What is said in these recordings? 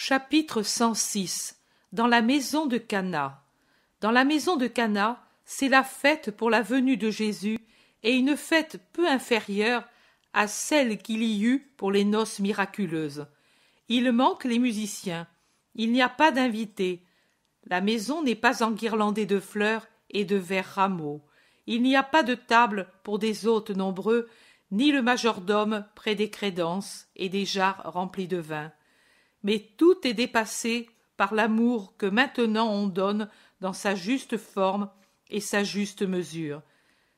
Chapitre 106 Dans la maison de Cana. Dans la maison de Cana, c'est la fête pour la venue de Jésus et une fête peu inférieure à celle qu'il y eut pour les noces miraculeuses. Il manque les musiciens. Il n'y a pas d'invités. La maison n'est pas enguirlandée de fleurs et de verres rameaux. Il n'y a pas de table pour des hôtes nombreux, ni le majordome près des crédences et des jarres remplis de vin mais tout est dépassé par l'amour que maintenant on donne dans sa juste forme et sa juste mesure,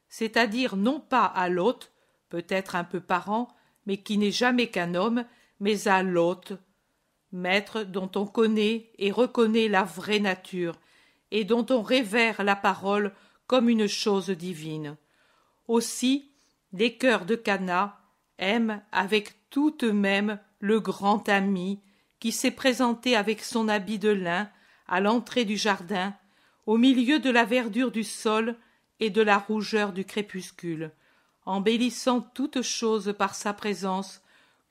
c'est-à-dire non pas à l'hôte, peut-être un peu parent, mais qui n'est jamais qu'un homme, mais à l'hôte, maître dont on connaît et reconnaît la vraie nature, et dont on révère la parole comme une chose divine. Aussi, les cœurs de Cana aiment avec tout eux-mêmes le grand ami qui s'est présenté avec son habit de lin à l'entrée du jardin, au milieu de la verdure du sol et de la rougeur du crépuscule, embellissant toutes choses par sa présence,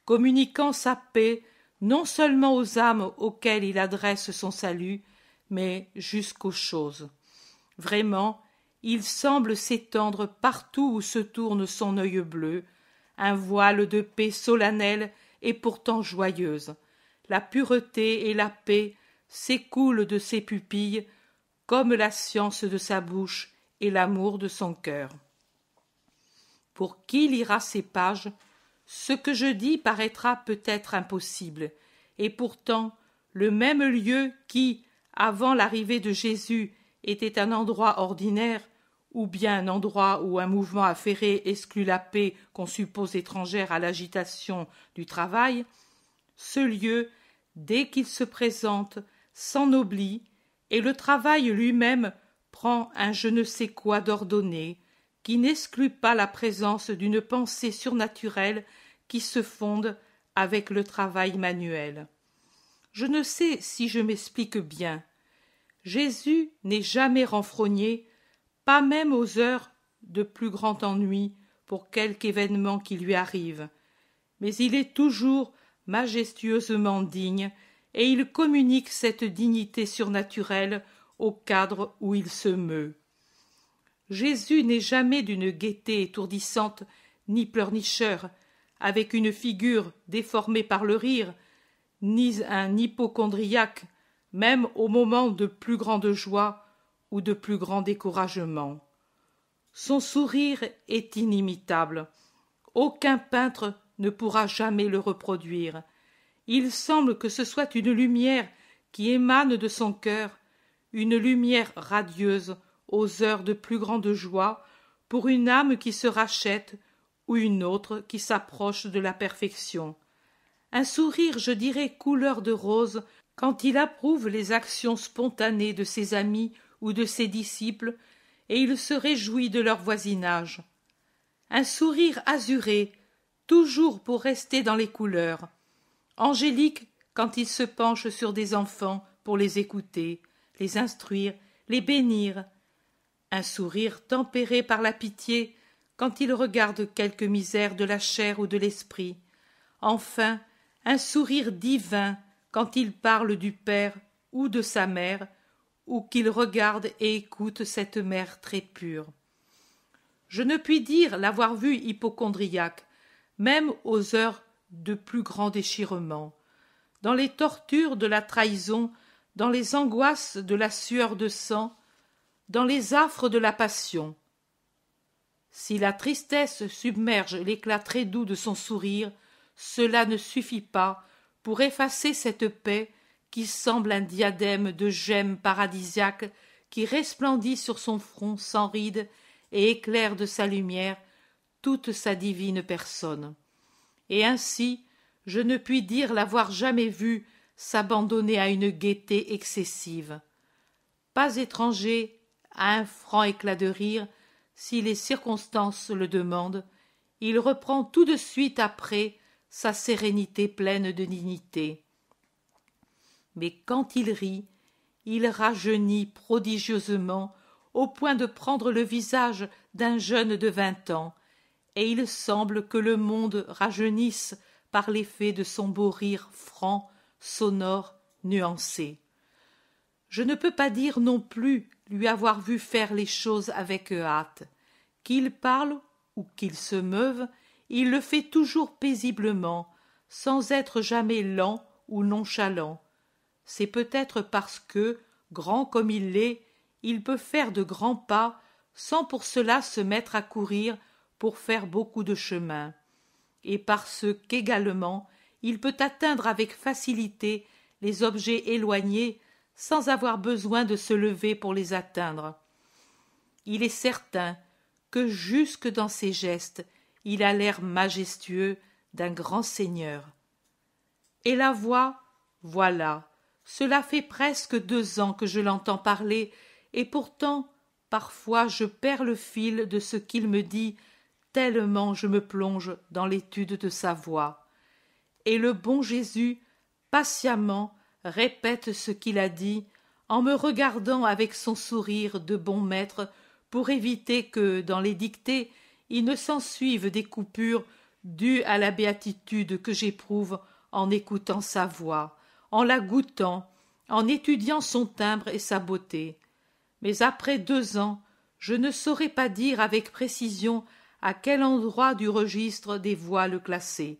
communiquant sa paix non seulement aux âmes auxquelles il adresse son salut, mais jusqu'aux choses. Vraiment, il semble s'étendre partout où se tourne son œil bleu, un voile de paix solennelle et pourtant joyeuse, la pureté et la paix s'écoulent de ses pupilles comme la science de sa bouche et l'amour de son cœur. Pour qui lira ces pages, ce que je dis paraîtra peut-être impossible, et pourtant le même lieu qui, avant l'arrivée de Jésus, était un endroit ordinaire, ou bien un endroit où un mouvement affairé exclut la paix qu'on suppose étrangère à l'agitation du travail, ce lieu dès qu'il se présente, s'ennoblit, et le travail lui-même prend un je ne sais quoi d'ordonné, qui n'exclut pas la présence d'une pensée surnaturelle qui se fonde avec le travail manuel. Je ne sais si je m'explique bien. Jésus n'est jamais renfrogné, pas même aux heures de plus grand ennui pour quelque événement qui lui arrive, mais il est toujours majestueusement digne, et il communique cette dignité surnaturelle au cadre où il se meut. Jésus n'est jamais d'une gaieté étourdissante, ni pleurnicheur, avec une figure déformée par le rire, ni un hypochondriaque, même au moment de plus grande joie ou de plus grand découragement. Son sourire est inimitable. Aucun peintre ne pourra jamais le reproduire. Il semble que ce soit une lumière qui émane de son cœur, une lumière radieuse aux heures de plus grande joie pour une âme qui se rachète ou une autre qui s'approche de la perfection. Un sourire, je dirais, couleur de rose quand il approuve les actions spontanées de ses amis ou de ses disciples, et il se réjouit de leur voisinage. Un sourire azuré toujours pour rester dans les couleurs. Angélique, quand il se penche sur des enfants pour les écouter, les instruire, les bénir. Un sourire tempéré par la pitié quand il regarde quelque misère de la chair ou de l'esprit. Enfin, un sourire divin quand il parle du père ou de sa mère, ou qu'il regarde et écoute cette mère très pure. Je ne puis dire l'avoir vu hypochondriaque, même aux heures de plus grand déchirement, dans les tortures de la trahison, dans les angoisses de la sueur de sang, dans les affres de la passion. Si la tristesse submerge l'éclat très doux de son sourire, cela ne suffit pas pour effacer cette paix qui semble un diadème de gemmes paradisiaques qui resplendit sur son front sans rides et éclaire de sa lumière toute sa divine personne. Et ainsi, je ne puis dire l'avoir jamais vu s'abandonner à une gaieté excessive. Pas étranger à un franc éclat de rire, si les circonstances le demandent, il reprend tout de suite après sa sérénité pleine de dignité. Mais quand il rit, il rajeunit prodigieusement au point de prendre le visage d'un jeune de vingt ans, et il semble que le monde rajeunisse par l'effet de son beau rire franc, sonore, nuancé. Je ne peux pas dire non plus lui avoir vu faire les choses avec hâte. Qu'il parle ou qu'il se meuve, il le fait toujours paisiblement, sans être jamais lent ou nonchalant. C'est peut-être parce que, grand comme il l'est, il peut faire de grands pas sans pour cela se mettre à courir pour faire beaucoup de chemin, et parce qu'également il peut atteindre avec facilité les objets éloignés sans avoir besoin de se lever pour les atteindre. Il est certain que jusque dans ses gestes il a l'air majestueux d'un grand seigneur. Et la voix, voilà, cela fait presque deux ans que je l'entends parler, et pourtant parfois je perds le fil de ce qu'il me dit tellement je me plonge dans l'étude de sa voix. Et le bon Jésus, patiemment, répète ce qu'il a dit, en me regardant avec son sourire de bon maître pour éviter que, dans les dictées, il ne s'ensuive des coupures dues à la béatitude que j'éprouve en écoutant sa voix, en la goûtant, en étudiant son timbre et sa beauté. Mais après deux ans, je ne saurais pas dire avec précision à quel endroit du registre des voix le classer.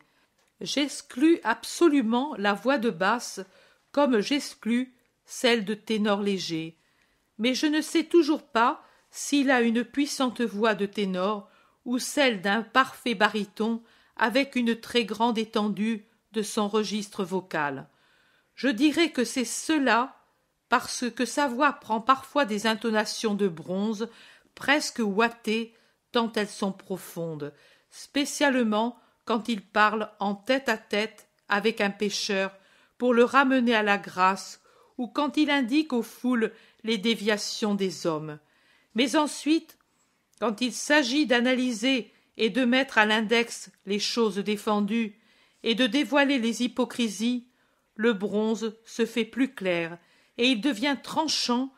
J'exclus absolument la voix de basse comme j'exclus celle de ténor léger. Mais je ne sais toujours pas s'il a une puissante voix de ténor ou celle d'un parfait baryton avec une très grande étendue de son registre vocal. Je dirais que c'est cela parce que sa voix prend parfois des intonations de bronze presque ouatées tant elles sont profondes, spécialement quand il parle en tête-à-tête avec un pécheur pour le ramener à la grâce ou quand il indique aux foules les déviations des hommes. Mais ensuite, quand il s'agit d'analyser et de mettre à l'index les choses défendues et de dévoiler les hypocrisies, le bronze se fait plus clair et il devient tranchant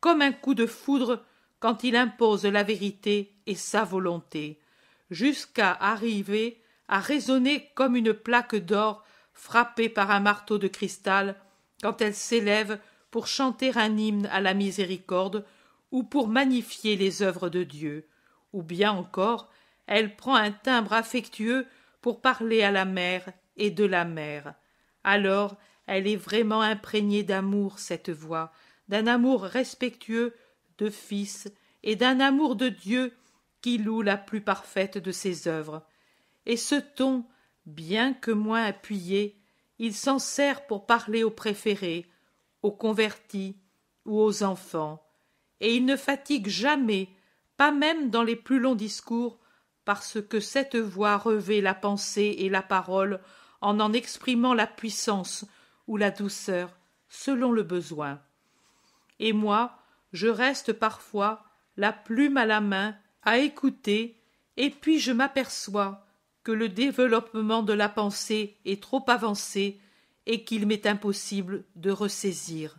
comme un coup de foudre quand il impose la vérité et sa volonté, jusqu'à arriver à résonner comme une plaque d'or frappée par un marteau de cristal quand elle s'élève pour chanter un hymne à la miséricorde ou pour magnifier les œuvres de Dieu, ou bien encore elle prend un timbre affectueux pour parler à la mère et de la mère. Alors elle est vraiment imprégnée d'amour cette voix, d'un amour respectueux de Fils et d'un amour de Dieu qui loue la plus parfaite de ses œuvres. Et ce ton, bien que moins appuyé, il s'en sert pour parler aux préférés, aux convertis ou aux enfants, et il ne fatigue jamais, pas même dans les plus longs discours, parce que cette voix revêt la pensée et la parole en en exprimant la puissance ou la douceur selon le besoin. Et moi, je reste parfois la plume à la main à écouter et puis je m'aperçois que le développement de la pensée est trop avancé et qu'il m'est impossible de ressaisir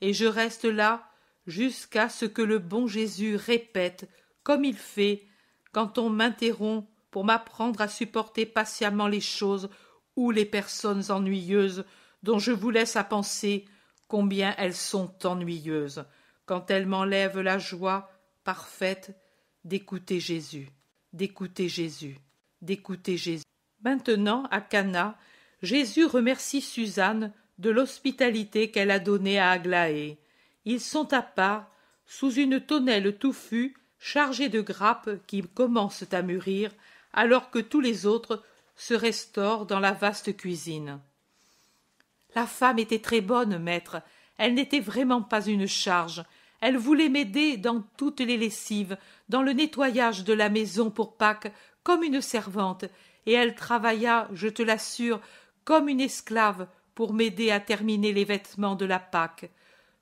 et je reste là jusqu'à ce que le bon Jésus répète comme il fait quand on m'interrompt pour m'apprendre à supporter patiemment les choses ou les personnes ennuyeuses dont je vous laisse à penser combien elles sont ennuyeuses quand elle m'enlève la joie parfaite d'écouter Jésus, d'écouter Jésus, d'écouter Jésus. Maintenant, à Cana, Jésus remercie Suzanne de l'hospitalité qu'elle a donnée à Aglaé. Ils sont à part, sous une tonnelle touffue, chargée de grappes qui commencent à mûrir, alors que tous les autres se restaurent dans la vaste cuisine. La femme était très bonne, maître. Elle n'était vraiment pas une charge. Elle voulait m'aider dans toutes les lessives, dans le nettoyage de la maison pour Pâques, comme une servante, et elle travailla, je te l'assure, comme une esclave pour m'aider à terminer les vêtements de la Pâques.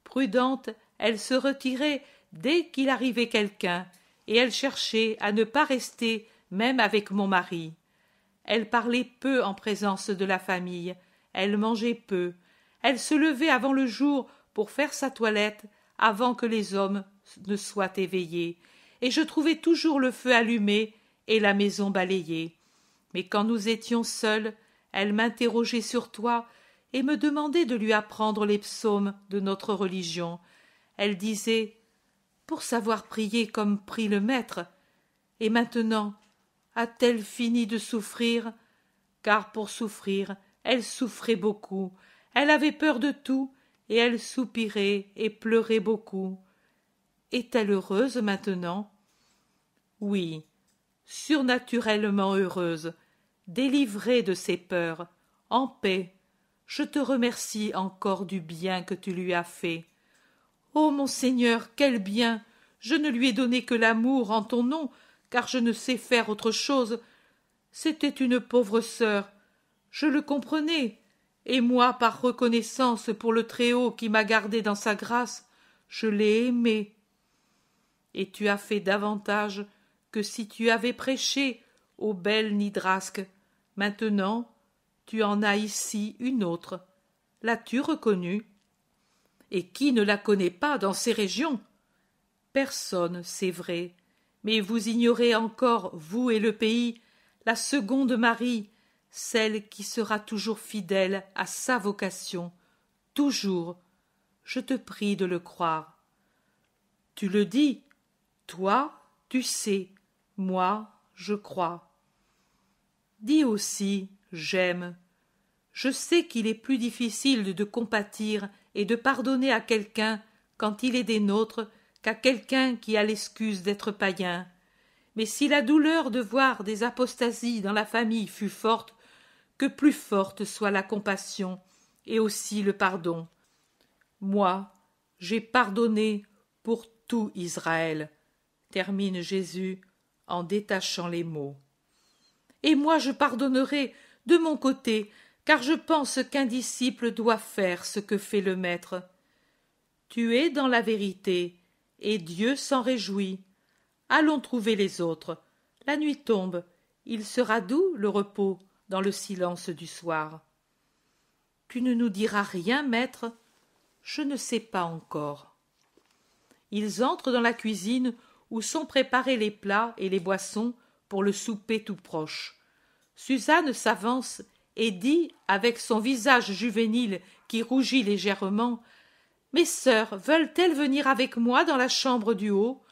Prudente, elle se retirait dès qu'il arrivait quelqu'un, et elle cherchait à ne pas rester même avec mon mari. Elle parlait peu en présence de la famille, elle mangeait peu, elle se levait avant le jour pour faire sa toilette avant que les hommes ne soient éveillés, et je trouvais toujours le feu allumé et la maison balayée. Mais quand nous étions seuls, elle m'interrogeait sur toi et me demandait de lui apprendre les psaumes de notre religion. Elle disait Pour savoir prier comme prie le Maître, et maintenant, a-t-elle fini de souffrir Car pour souffrir, elle souffrait beaucoup. Elle avait peur de tout et elle soupirait et pleurait beaucoup. Est-elle heureuse maintenant Oui, surnaturellement heureuse, délivrée de ses peurs, en paix. Je te remercie encore du bien que tu lui as fait. oh, mon Seigneur, quel bien Je ne lui ai donné que l'amour en ton nom, car je ne sais faire autre chose. C'était une pauvre sœur. Je le comprenais et moi, par reconnaissance pour le Très-Haut qui m'a gardé dans sa grâce, je l'ai aimé. Et tu as fait davantage que si tu avais prêché ô belle Nidrasque. Maintenant, tu en as ici une autre. L'as-tu reconnue Et qui ne la connaît pas dans ces régions Personne, c'est vrai. Mais vous ignorez encore, vous et le pays, la seconde Marie, celle qui sera toujours fidèle à sa vocation, toujours, je te prie de le croire. Tu le dis, toi, tu sais, moi, je crois. Dis aussi, j'aime. Je sais qu'il est plus difficile de compatir et de pardonner à quelqu'un quand il est des nôtres qu'à quelqu'un qui a l'excuse d'être païen. Mais si la douleur de voir des apostasies dans la famille fut forte, que plus forte soit la compassion et aussi le pardon. Moi, j'ai pardonné pour tout Israël, termine Jésus en détachant les mots. Et moi je pardonnerai de mon côté, car je pense qu'un disciple doit faire ce que fait le Maître. Tu es dans la vérité, et Dieu s'en réjouit. Allons trouver les autres. La nuit tombe, il sera doux le repos dans le silence du soir. Tu ne nous diras rien, maître Je ne sais pas encore. Ils entrent dans la cuisine où sont préparés les plats et les boissons pour le souper tout proche. Suzanne s'avance et dit, avec son visage juvénile qui rougit légèrement Mes sœurs veulent-elles venir avec moi dans la chambre du haut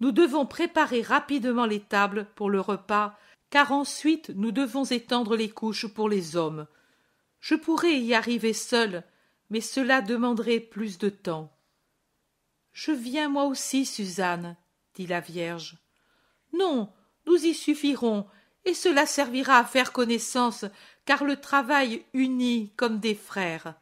Nous devons préparer rapidement les tables pour le repas car ensuite nous devons étendre les couches pour les hommes. Je pourrais y arriver seul, mais cela demanderait plus de temps. Je viens moi aussi, Suzanne, dit la Vierge. Non, nous y suffirons, et cela servira à faire connaissance, car le travail unit comme des frères.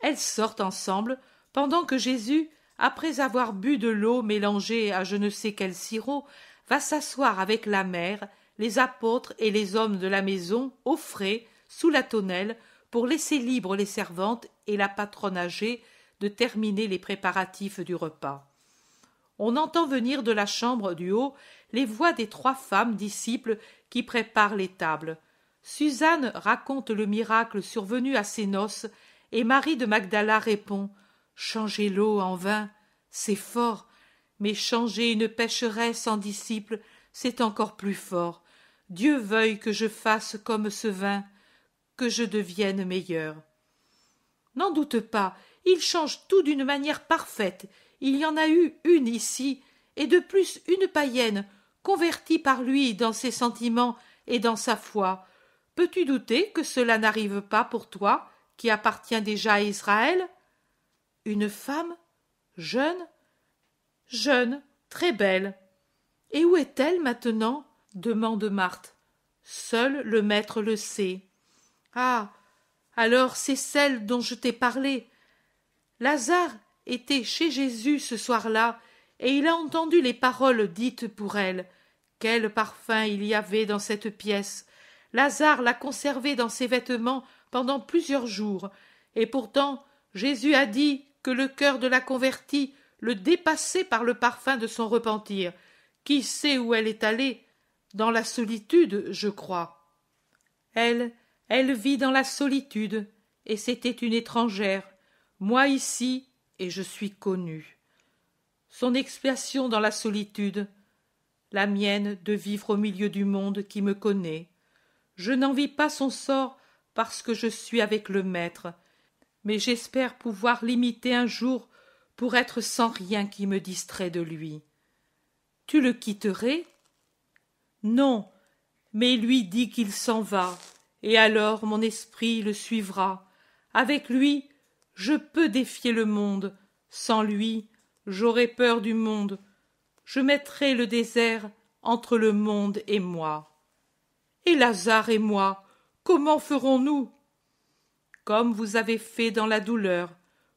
Elles sortent ensemble, pendant que Jésus, après avoir bu de l'eau mélangée à je ne sais quel sirop, va s'asseoir avec la mère les apôtres et les hommes de la maison offraient, sous la tonnelle, pour laisser libres les servantes et la patronne âgée de terminer les préparatifs du repas. On entend venir de la chambre du haut les voix des trois femmes disciples qui préparent les tables. Suzanne raconte le miracle survenu à ses noces, et Marie de Magdala répond changer l'eau en vin, c'est fort, mais changer une pécheresse en disciple, c'est encore plus fort. Dieu veuille que je fasse comme ce vin, que je devienne meilleur. N'en doute pas, il change tout d'une manière parfaite. Il y en a eu une ici, et de plus une païenne, convertie par lui dans ses sentiments et dans sa foi. Peux-tu douter que cela n'arrive pas pour toi, qui appartient déjà à Israël Une femme Jeune Jeune, très belle. Et où est-elle maintenant demande Marthe. Seul le maître le sait. Ah. Alors c'est celle dont je t'ai parlé. Lazare était chez Jésus ce soir là, et il a entendu les paroles dites pour elle. Quel parfum il y avait dans cette pièce. Lazare l'a conservé dans ses vêtements pendant plusieurs jours, et pourtant Jésus a dit que le cœur de la convertie le dépassait par le parfum de son repentir. Qui sait où elle est allée? dans la solitude, je crois. Elle, elle vit dans la solitude, et c'était une étrangère. Moi ici, et je suis connue. Son expiation dans la solitude, la mienne de vivre au milieu du monde qui me connaît. Je n'envie pas son sort parce que je suis avec le maître, mais j'espère pouvoir l'imiter un jour pour être sans rien qui me distrait de lui. Tu le quitterais non mais lui dit qu'il s'en va et alors mon esprit le suivra avec lui je peux défier le monde sans lui j'aurai peur du monde je mettrai le désert entre le monde et moi et lazare et moi comment ferons-nous comme vous avez fait dans la douleur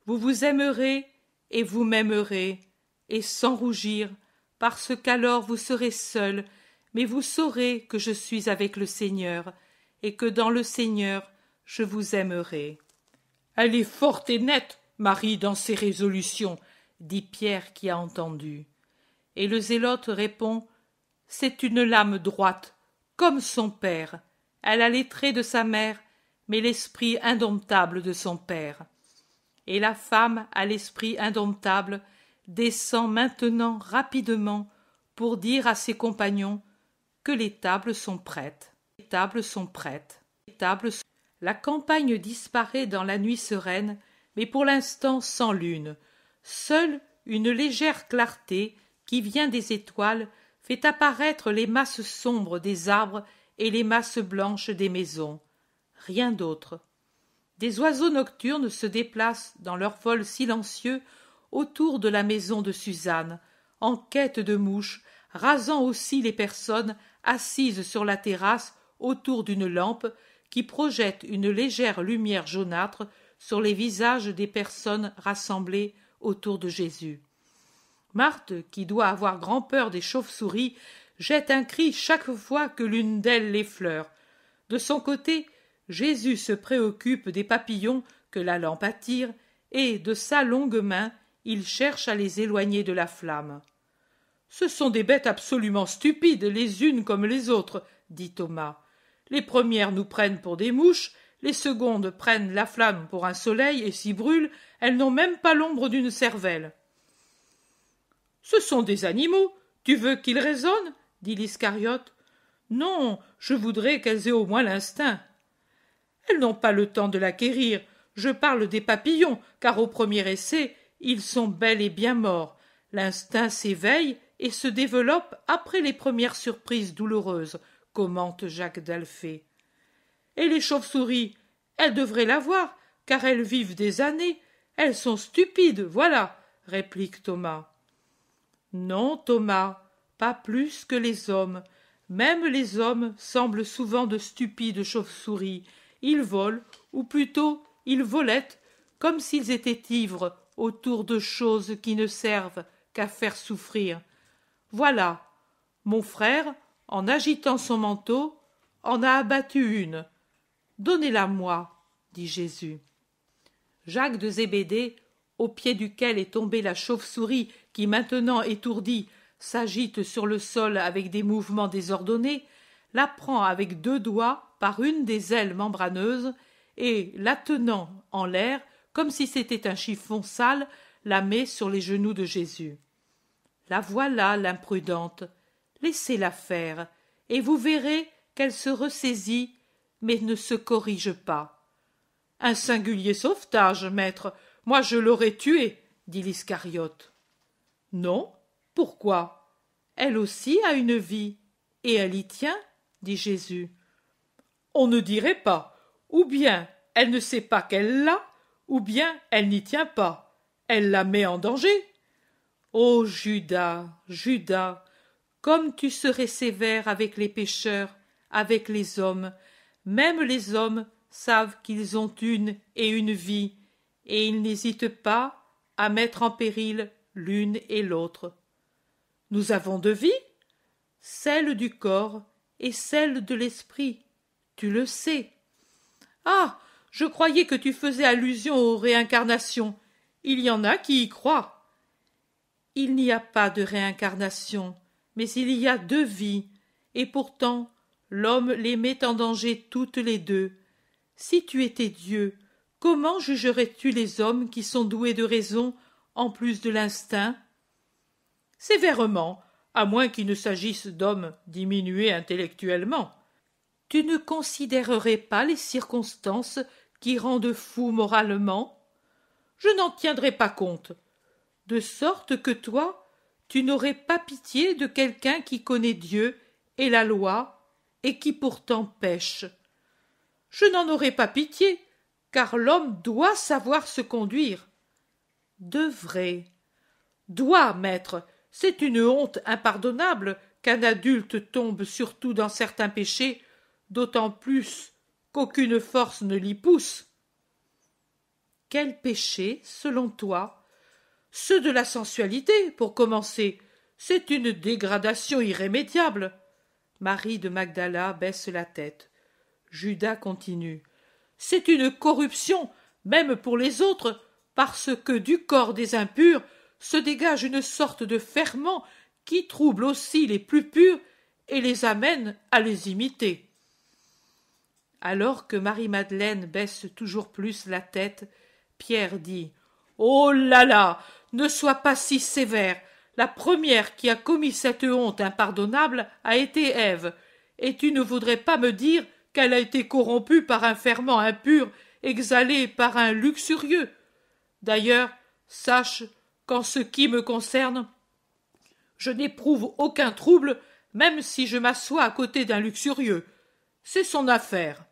vous vous aimerez et vous m'aimerez et sans rougir parce qu'alors vous serez seul mais vous saurez que je suis avec le Seigneur, et que dans le Seigneur je vous aimerai. Elle est forte et nette, Marie, dans ses résolutions, dit Pierre qui a entendu. Et le zélote répond. C'est une lame droite, comme son père. Elle a les traits de sa mère, mais l'esprit indomptable de son père. Et la femme à l'esprit indomptable descend maintenant rapidement pour dire à ses compagnons que les tables sont prêtes. Les tables sont prêtes. Les tables La campagne disparaît dans la nuit sereine, mais pour l'instant sans lune. Seule une légère clarté qui vient des étoiles fait apparaître les masses sombres des arbres et les masses blanches des maisons. Rien d'autre. Des oiseaux nocturnes se déplacent dans leur vol silencieux autour de la maison de Suzanne, en quête de mouches, rasant aussi les personnes assise sur la terrasse autour d'une lampe qui projette une légère lumière jaunâtre sur les visages des personnes rassemblées autour de Jésus. Marthe, qui doit avoir grand peur des chauves-souris, jette un cri chaque fois que l'une d'elles l'effleure. De son côté, Jésus se préoccupe des papillons que la lampe attire, et de sa longue main, il cherche à les éloigner de la flamme. Ce sont des bêtes absolument stupides, les unes comme les autres, dit Thomas. Les premières nous prennent pour des mouches, les secondes prennent la flamme pour un soleil et s'y brûlent, elles n'ont même pas l'ombre d'une cervelle. Ce sont des animaux. Tu veux qu'ils raisonnent dit l'Iscariote. Non, je voudrais qu'elles aient au moins l'instinct. Elles n'ont pas le temps de l'acquérir. Je parle des papillons, car au premier essai, ils sont bel et bien morts. L'instinct s'éveille et se développe après les premières surprises douloureuses, commente Jacques Dalphé. Et les chauves-souris, elles devraient l'avoir, car elles vivent des années. Elles sont stupides, voilà, réplique Thomas. Non, Thomas, pas plus que les hommes. Même les hommes semblent souvent de stupides chauves-souris. Ils volent, ou plutôt ils volettent, comme s'ils étaient ivres autour de choses qui ne servent qu'à faire souffrir. Voilà. Mon frère, en agitant son manteau, en a abattu une. Donnez-la moi, dit Jésus. Jacques de Zébédée, au pied duquel est tombée la chauve-souris qui maintenant étourdie s'agite sur le sol avec des mouvements désordonnés, la prend avec deux doigts par une des ailes membraneuses et, la tenant en l'air, comme si c'était un chiffon sale, la met sur les genoux de Jésus la voilà l'imprudente laissez-la faire et vous verrez qu'elle se ressaisit mais ne se corrige pas un singulier sauvetage maître moi je l'aurais tuée dit l'iscariote non pourquoi elle aussi a une vie et elle y tient dit jésus on ne dirait pas ou bien elle ne sait pas qu'elle l'a ou bien elle n'y tient pas elle la met en danger Ô Judas, Judas, comme tu serais sévère avec les pécheurs, avec les hommes, même les hommes savent qu'ils ont une et une vie, et ils n'hésitent pas à mettre en péril l'une et l'autre. Nous avons deux vies, celle du corps et celle de l'esprit, tu le sais. Ah. Je croyais que tu faisais allusion aux réincarnations. Il y en a qui y croient. Il n'y a pas de réincarnation, mais il y a deux vies, et pourtant l'homme les met en danger toutes les deux. Si tu étais Dieu, comment jugerais-tu les hommes qui sont doués de raison en plus de l'instinct Sévèrement, à moins qu'il ne s'agisse d'hommes diminués intellectuellement. Tu ne considérerais pas les circonstances qui rendent fous moralement Je n'en tiendrai pas compte de sorte que toi, tu n'aurais pas pitié de quelqu'un qui connaît Dieu et la loi, et qui pourtant pêche. Je n'en aurais pas pitié, car l'homme doit savoir se conduire. De vrai. Doit, maître, c'est une honte impardonnable qu'un adulte tombe surtout dans certains péchés, d'autant plus qu'aucune force ne l'y pousse. Quel péché, selon toi, ceux de la sensualité, pour commencer. C'est une dégradation irrémédiable. Marie de Magdala baisse la tête. Judas continue. C'est une corruption, même pour les autres, parce que du corps des impurs se dégage une sorte de ferment qui trouble aussi les plus purs et les amène à les imiter. Alors que Marie-Madeleine baisse toujours plus la tête, Pierre dit Oh là là ne sois pas si sévère. La première qui a commis cette honte impardonnable a été Ève, et tu ne voudrais pas me dire qu'elle a été corrompue par un ferment impur, exhalé par un luxurieux. D'ailleurs, sache qu'en ce qui me concerne, je n'éprouve aucun trouble, même si je m'assois à côté d'un luxurieux. C'est son affaire.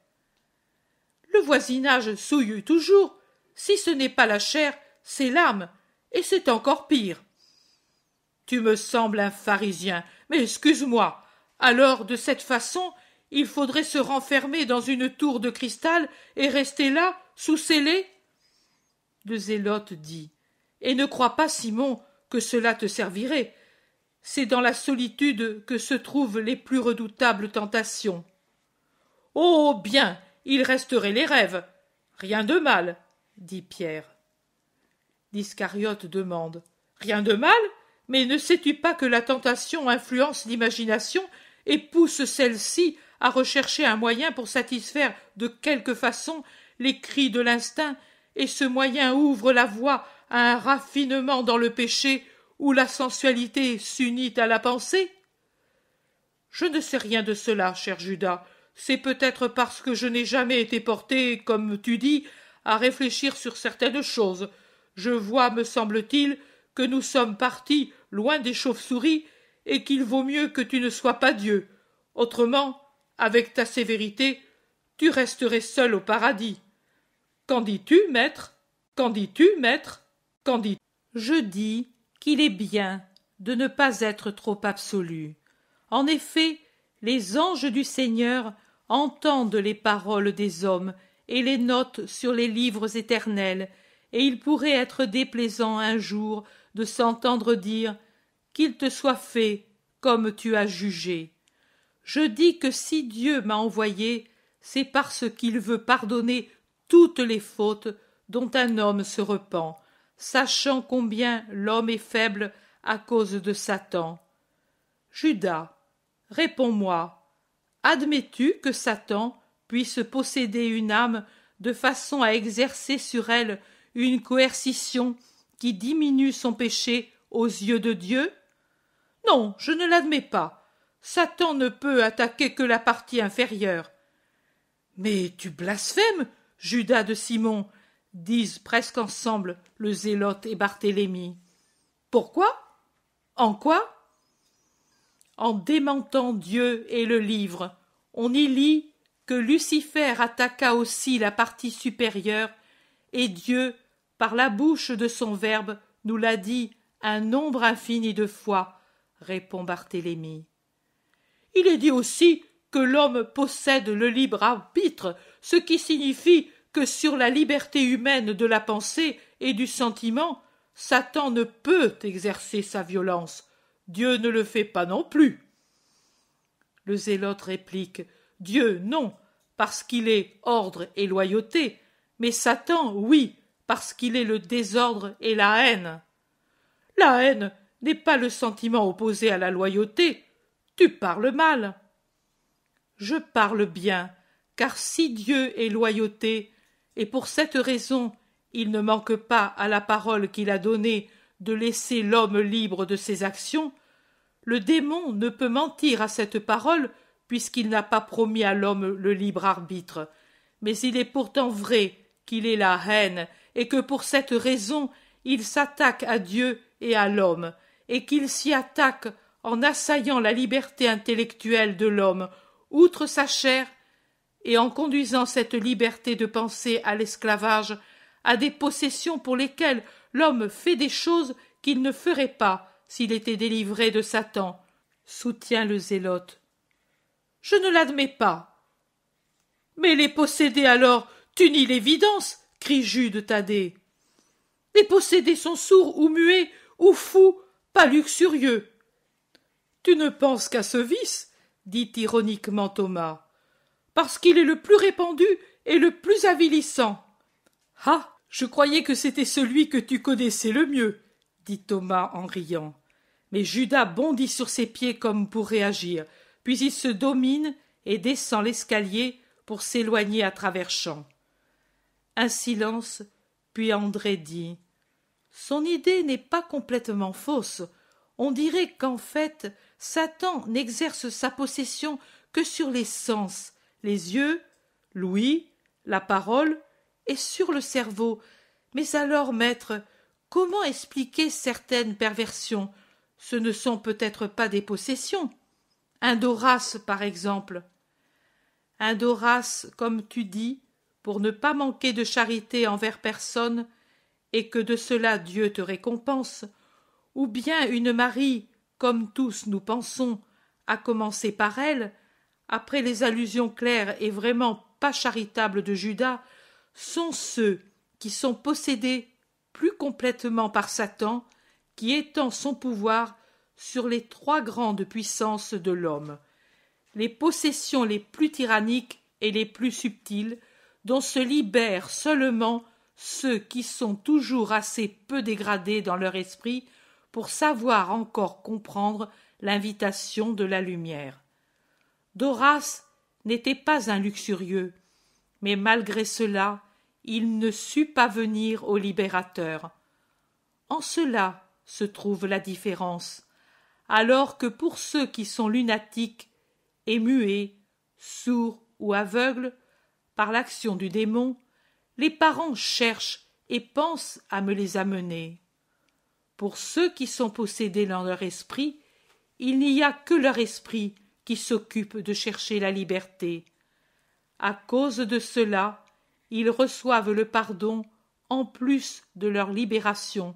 Le voisinage souille toujours. Si ce n'est pas la chair, c'est l'âme, et c'est encore pire. Tu me sembles un pharisien, mais excuse-moi. Alors, de cette façon, il faudrait se renfermer dans une tour de cristal et rester là, sous scellé Le zélote dit Et ne crois pas, Simon, que cela te servirait. C'est dans la solitude que se trouvent les plus redoutables tentations. Oh bien, il resterait les rêves. Rien de mal, dit Pierre demande. Rien de mal, mais ne sais-tu pas que la tentation influence l'imagination et pousse celle-ci à rechercher un moyen pour satisfaire de quelque façon les cris de l'instinct, et ce moyen ouvre la voie à un raffinement dans le péché où la sensualité s'unit à la pensée Je ne sais rien de cela, cher Judas. C'est peut-être parce que je n'ai jamais été porté, comme tu dis, à réfléchir sur certaines choses je vois, me semble-t-il, que nous sommes partis loin des chauves-souris et qu'il vaut mieux que tu ne sois pas Dieu. Autrement, avec ta sévérité, tu resterais seul au paradis. Qu'en dis-tu, maître Qu'en dis-tu, maître Qu'en dis-tu Je dis qu'il est bien de ne pas être trop absolu. En effet, les anges du Seigneur entendent les paroles des hommes et les notent sur les livres éternels, et il pourrait être déplaisant un jour de s'entendre dire qu'il te soit fait comme tu as jugé. Je dis que si Dieu m'a envoyé, c'est parce qu'il veut pardonner toutes les fautes dont un homme se repent, sachant combien l'homme est faible à cause de Satan. Judas, réponds-moi, admets-tu que Satan puisse posséder une âme de façon à exercer sur elle une coercition qui diminue son péché aux yeux de Dieu Non, je ne l'admets pas. Satan ne peut attaquer que la partie inférieure. Mais tu blasphèmes, Judas de Simon, disent presque ensemble le zélote et Barthélemy. Pourquoi En quoi En démentant Dieu et le livre, on y lit que Lucifer attaqua aussi la partie supérieure et Dieu par la bouche de son Verbe, nous l'a dit un nombre infini de fois, répond Barthélemy. Il est dit aussi que l'homme possède le libre arbitre, ce qui signifie que sur la liberté humaine de la pensée et du sentiment, Satan ne peut exercer sa violence. Dieu ne le fait pas non plus. Le zélote réplique Dieu, non, parce qu'il est ordre et loyauté, mais Satan, oui, parce qu'il est le désordre et la haine. La haine n'est pas le sentiment opposé à la loyauté. Tu parles mal. Je parle bien, car si Dieu est loyauté, et pour cette raison il ne manque pas à la parole qu'il a donnée de laisser l'homme libre de ses actions, le démon ne peut mentir à cette parole puisqu'il n'a pas promis à l'homme le libre arbitre, mais il est pourtant vrai qu'il est la haine et que pour cette raison il s'attaque à Dieu et à l'homme, et qu'il s'y attaque en assaillant la liberté intellectuelle de l'homme, outre sa chair, et en conduisant cette liberté de pensée à l'esclavage, à des possessions pour lesquelles l'homme fait des choses qu'il ne ferait pas s'il était délivré de Satan, soutient le zélote. Je ne l'admets pas. Mais les posséder alors nies l'évidence crie Jude Thaddée. Les possédés sont sourds ou muets ou fous, pas luxurieux. Tu ne penses qu'à ce vice, dit ironiquement Thomas, parce qu'il est le plus répandu et le plus avilissant. Ah. Je croyais que c'était celui que tu connaissais le mieux, dit Thomas en riant. Mais Judas bondit sur ses pieds comme pour réagir, puis il se domine et descend l'escalier pour s'éloigner à travers champs un silence, puis André dit Son idée n'est pas complètement fausse. On dirait qu'en fait, Satan n'exerce sa possession que sur les sens, les yeux, l'ouïe, la parole et sur le cerveau. Mais alors, maître, comment expliquer certaines perversions Ce ne sont peut-être pas des possessions. Un Doras, par exemple. Un Doras, comme tu dis, pour ne pas manquer de charité envers personne, et que de cela Dieu te récompense, ou bien une Marie, comme tous nous pensons, à commencer par elle, après les allusions claires et vraiment pas charitables de Judas, sont ceux qui sont possédés plus complètement par Satan, qui étend son pouvoir sur les trois grandes puissances de l'homme, les possessions les plus tyranniques et les plus subtiles, dont se libèrent seulement ceux qui sont toujours assez peu dégradés dans leur esprit pour savoir encore comprendre l'invitation de la lumière. Doras n'était pas un luxurieux, mais malgré cela, il ne sut pas venir au libérateur. En cela se trouve la différence, alors que pour ceux qui sont lunatiques, émués, sourds ou aveugles, par l'action du démon, les parents cherchent et pensent à me les amener. Pour ceux qui sont possédés dans leur esprit, il n'y a que leur esprit qui s'occupe de chercher la liberté. À cause de cela, ils reçoivent le pardon en plus de leur libération,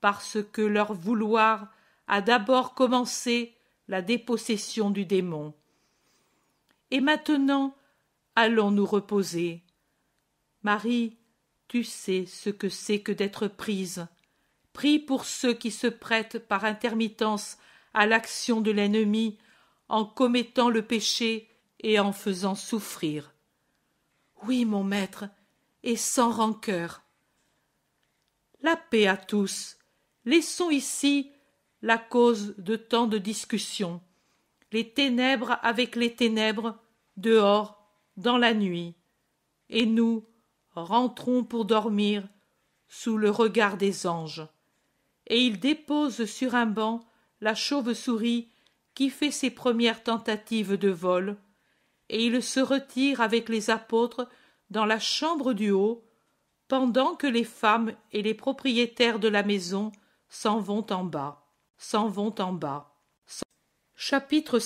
parce que leur vouloir a d'abord commencé la dépossession du démon. Et maintenant Allons nous reposer. Marie, tu sais ce que c'est que d'être prise. Prie pour ceux qui se prêtent par intermittence à l'action de l'ennemi en commettant le péché et en faisant souffrir. Oui, mon maître, et sans rancœur. La paix à tous. Laissons ici la cause de tant de discussions. Les ténèbres avec les ténèbres, dehors dans la nuit, et nous rentrons pour dormir sous le regard des anges. Et il dépose sur un banc la chauve-souris qui fait ses premières tentatives de vol, et il se retire avec les apôtres dans la chambre du haut, pendant que les femmes et les propriétaires de la maison s'en vont en bas, s'en vont en bas. Chapitre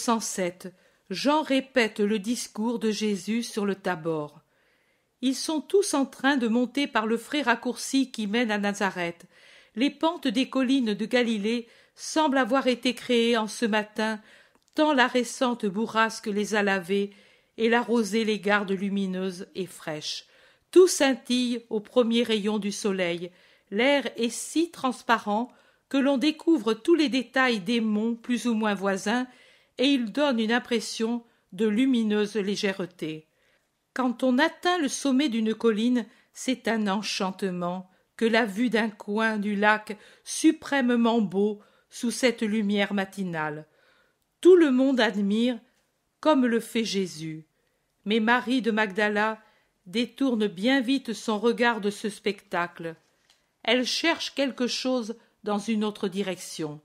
Jean répète le discours de Jésus sur le tabord. Ils sont tous en train de monter par le frais raccourci qui mène à Nazareth. Les pentes des collines de Galilée semblent avoir été créées en ce matin, tant la récente bourrasque les a lavées et la rosée les garde lumineuses et fraîches. Tout scintille aux premiers rayons du soleil. L'air est si transparent que l'on découvre tous les détails des monts plus ou moins voisins et il donne une impression de lumineuse légèreté. Quand on atteint le sommet d'une colline, c'est un enchantement que la vue d'un coin du lac suprêmement beau sous cette lumière matinale. Tout le monde admire, comme le fait Jésus. Mais Marie de Magdala détourne bien vite son regard de ce spectacle. Elle cherche quelque chose dans une autre direction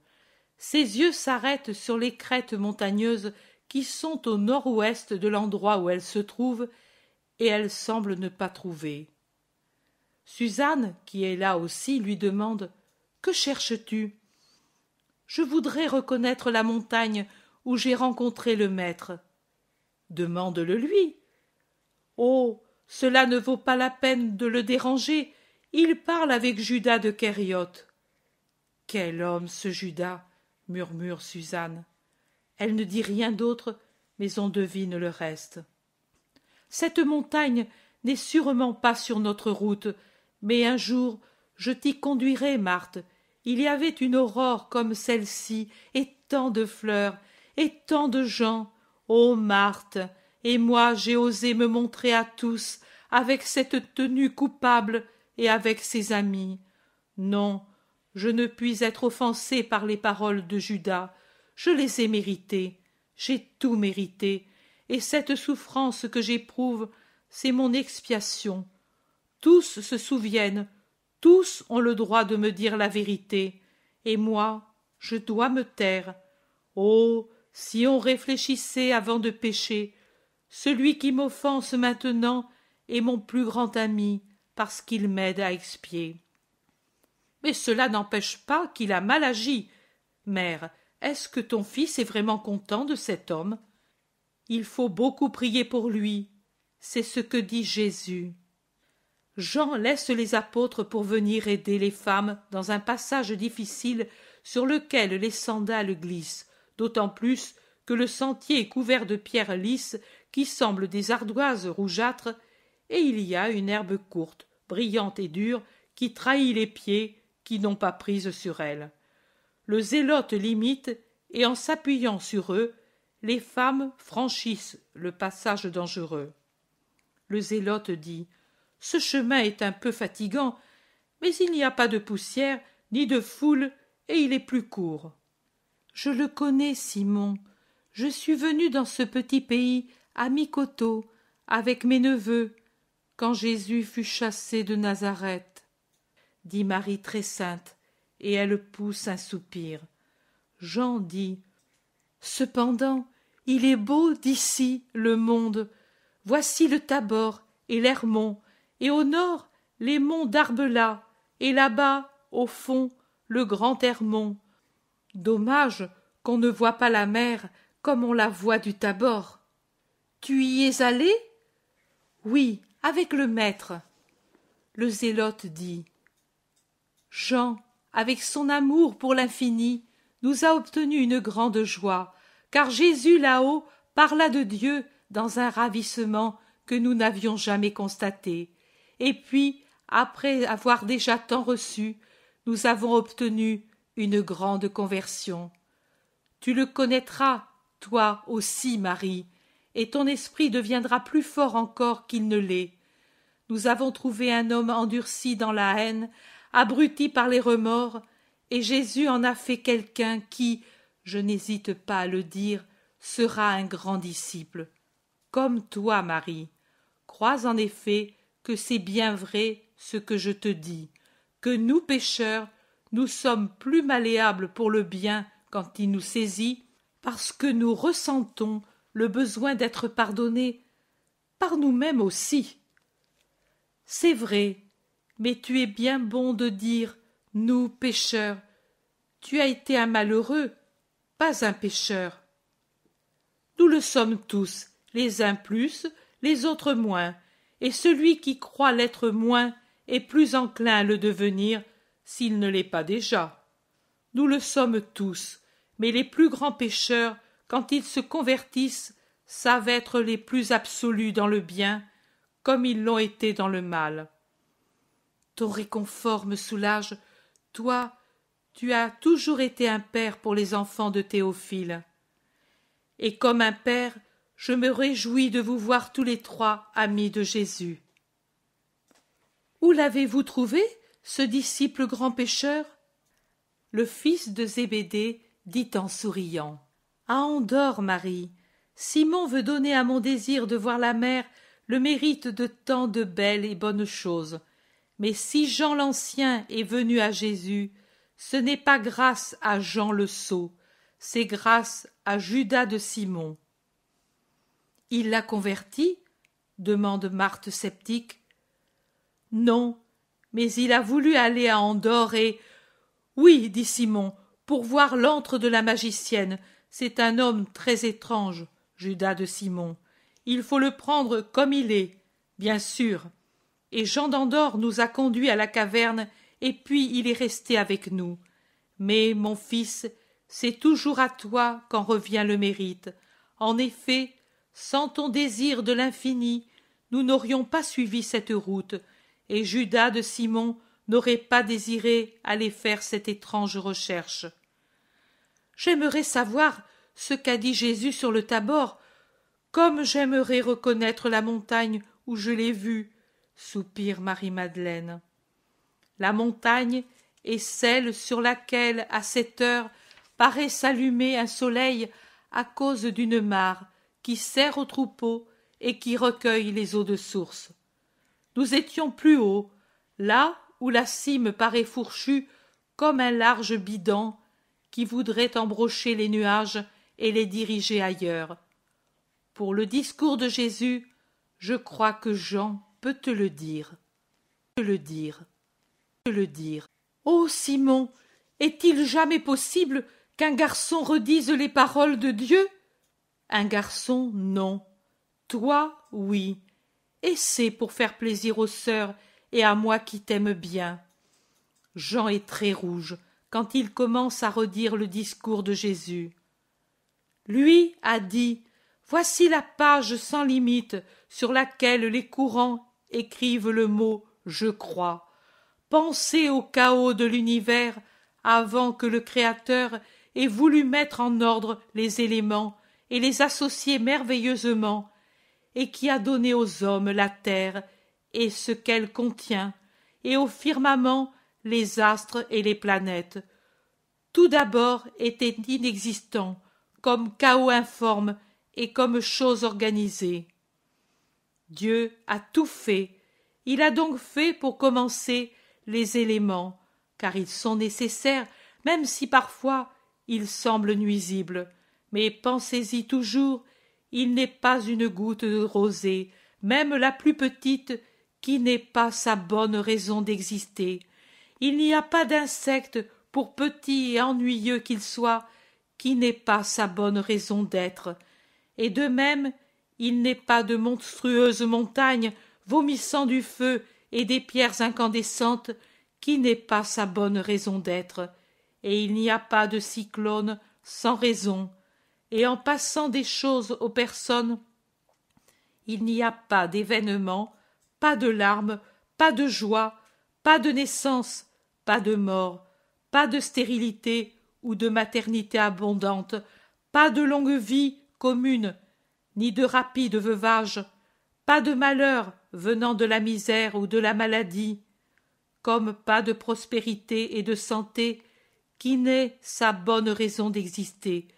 ses yeux s'arrêtent sur les crêtes montagneuses qui sont au nord-ouest de l'endroit où elle se trouve, et elle semble ne pas trouver. Suzanne, qui est là aussi, lui demande Que cherches-tu Je voudrais reconnaître la montagne où j'ai rencontré le maître. Demande-le lui. Oh cela ne vaut pas la peine de le déranger. Il parle avec Judas de Kériot. Quel homme, ce Judas murmure Suzanne. Elle ne dit rien d'autre, mais on devine le reste. Cette montagne n'est sûrement pas sur notre route, mais un jour je t'y conduirai, Marthe. Il y avait une aurore comme celle-ci, et tant de fleurs, et tant de gens. Oh, Marthe, et moi j'ai osé me montrer à tous, avec cette tenue coupable et avec ses amis. Non, je ne puis être offensé par les paroles de Judas. Je les ai méritées. J'ai tout mérité. Et cette souffrance que j'éprouve, c'est mon expiation. Tous se souviennent, tous ont le droit de me dire la vérité, et moi, je dois me taire. Oh, si on réfléchissait avant de pécher, celui qui m'offense maintenant est mon plus grand ami, parce qu'il m'aide à expier et cela n'empêche pas qu'il a mal agi. Mère, est-ce que ton fils est vraiment content de cet homme Il faut beaucoup prier pour lui. C'est ce que dit Jésus. Jean laisse les apôtres pour venir aider les femmes dans un passage difficile sur lequel les sandales glissent, d'autant plus que le sentier est couvert de pierres lisses qui semblent des ardoises rougeâtres, et il y a une herbe courte, brillante et dure, qui trahit les pieds qui n'ont pas prise sur elle. Le zélote l'imite et en s'appuyant sur eux, les femmes franchissent le passage dangereux. Le zélote dit Ce chemin est un peu fatigant, mais il n'y a pas de poussière ni de foule et il est plus court. Je le connais, Simon. Je suis venu dans ce petit pays à Mikoto, avec mes neveux quand Jésus fut chassé de Nazareth dit Marie très sainte, et elle pousse un soupir. Jean dit Cependant, il est beau d'ici le monde. Voici le Tabor et l'Hermont, et au nord les monts d'Arbela, et là-bas, au fond, le grand Hermont. Dommage qu'on ne voit pas la mer comme on la voit du Tabor. Tu y es allé Oui, avec le maître. Le zélote dit Jean, avec son amour pour l'infini, nous a obtenu une grande joie, car Jésus là-haut parla de Dieu dans un ravissement que nous n'avions jamais constaté. Et puis, après avoir déjà tant reçu, nous avons obtenu une grande conversion. Tu le connaîtras, toi aussi, Marie, et ton esprit deviendra plus fort encore qu'il ne l'est. Nous avons trouvé un homme endurci dans la haine, abruti par les remords, et Jésus en a fait quelqu'un qui, je n'hésite pas à le dire, sera un grand disciple. Comme toi, Marie, crois en effet que c'est bien vrai ce que je te dis, que nous pécheurs, nous sommes plus malléables pour le bien quand il nous saisit, parce que nous ressentons le besoin d'être pardonnés par nous-mêmes aussi. C'est vrai, mais tu es bien bon de dire nous pécheurs. Tu as été un malheureux, pas un pécheur. Nous le sommes tous, les uns plus, les autres moins, et celui qui croit l'être moins est plus enclin à le devenir s'il ne l'est pas déjà. Nous le sommes tous, mais les plus grands pécheurs, quand ils se convertissent, savent être les plus absolus dans le bien, comme ils l'ont été dans le mal ton réconfort me soulage. Toi, tu as toujours été un père pour les enfants de Théophile. Et comme un père, je me réjouis de vous voir tous les trois amis de Jésus. Où l'avez-vous trouvé, ce disciple grand pécheur Le fils de Zébédée dit en souriant. À Andorre, Marie, Simon veut donner à mon désir de voir la mer le mérite de tant de belles et bonnes choses mais si Jean l'Ancien est venu à Jésus, ce n'est pas grâce à Jean le Sot, c'est grâce à Judas de Simon. Il l'a converti demande Marthe sceptique. Non, mais il a voulu aller à Andorre et. Oui, dit Simon, pour voir l'antre de la magicienne. C'est un homme très étrange, Judas de Simon. Il faut le prendre comme il est, bien sûr, et Jean d'Andorre nous a conduits à la caverne, et puis il est resté avec nous. Mais, mon fils, c'est toujours à toi qu'en revient le mérite. En effet, sans ton désir de l'infini, nous n'aurions pas suivi cette route, et Judas de Simon n'aurait pas désiré aller faire cette étrange recherche. J'aimerais savoir ce qu'a dit Jésus sur le tabord, comme j'aimerais reconnaître la montagne où je l'ai vue, soupire Marie-Madeleine. La montagne est celle sur laquelle, à cette heure, paraît s'allumer un soleil à cause d'une mare qui sert aux troupeaux et qui recueille les eaux de source. Nous étions plus haut, là où la cime paraît fourchue comme un large bidon qui voudrait embrocher les nuages et les diriger ailleurs. Pour le discours de Jésus, je crois que Jean te le dire. Te le dire. Te le dire. Oh, Simon, est-il jamais possible qu'un garçon redise les paroles de Dieu Un garçon, non. Toi, oui. Essaie pour faire plaisir aux sœurs et à moi qui t'aime bien. Jean est très rouge quand il commence à redire le discours de Jésus. Lui a dit Voici la page sans limite sur laquelle les courants écrivent le mot je crois. Pensez au chaos de l'univers avant que le Créateur ait voulu mettre en ordre les éléments et les associer merveilleusement, et qui a donné aux hommes la terre et ce qu'elle contient, et au firmament les astres et les planètes. Tout d'abord était inexistant, comme chaos informe et comme chose organisée. Dieu a tout fait. Il a donc fait pour commencer les éléments, car ils sont nécessaires, même si parfois ils semblent nuisibles. Mais pensez-y toujours, il n'est pas une goutte de rosée, même la plus petite, qui n'ait pas sa bonne raison d'exister. Il n'y a pas d'insecte, pour petit et ennuyeux qu'il soit, qui n'ait pas sa bonne raison d'être. Et de même, il n'est pas de monstrueuses montagnes vomissant du feu et des pierres incandescentes qui n'est pas sa bonne raison d'être, et il n'y a pas de cyclone sans raison, et en passant des choses aux personnes, il n'y a pas d'événement, pas de larmes, pas de joie, pas de naissance, pas de mort, pas de stérilité ou de maternité abondante, pas de longue vie commune, ni de rapides veuvages, pas de malheur venant de la misère ou de la maladie, comme pas de prospérité et de santé qui n'est sa bonne raison d'exister,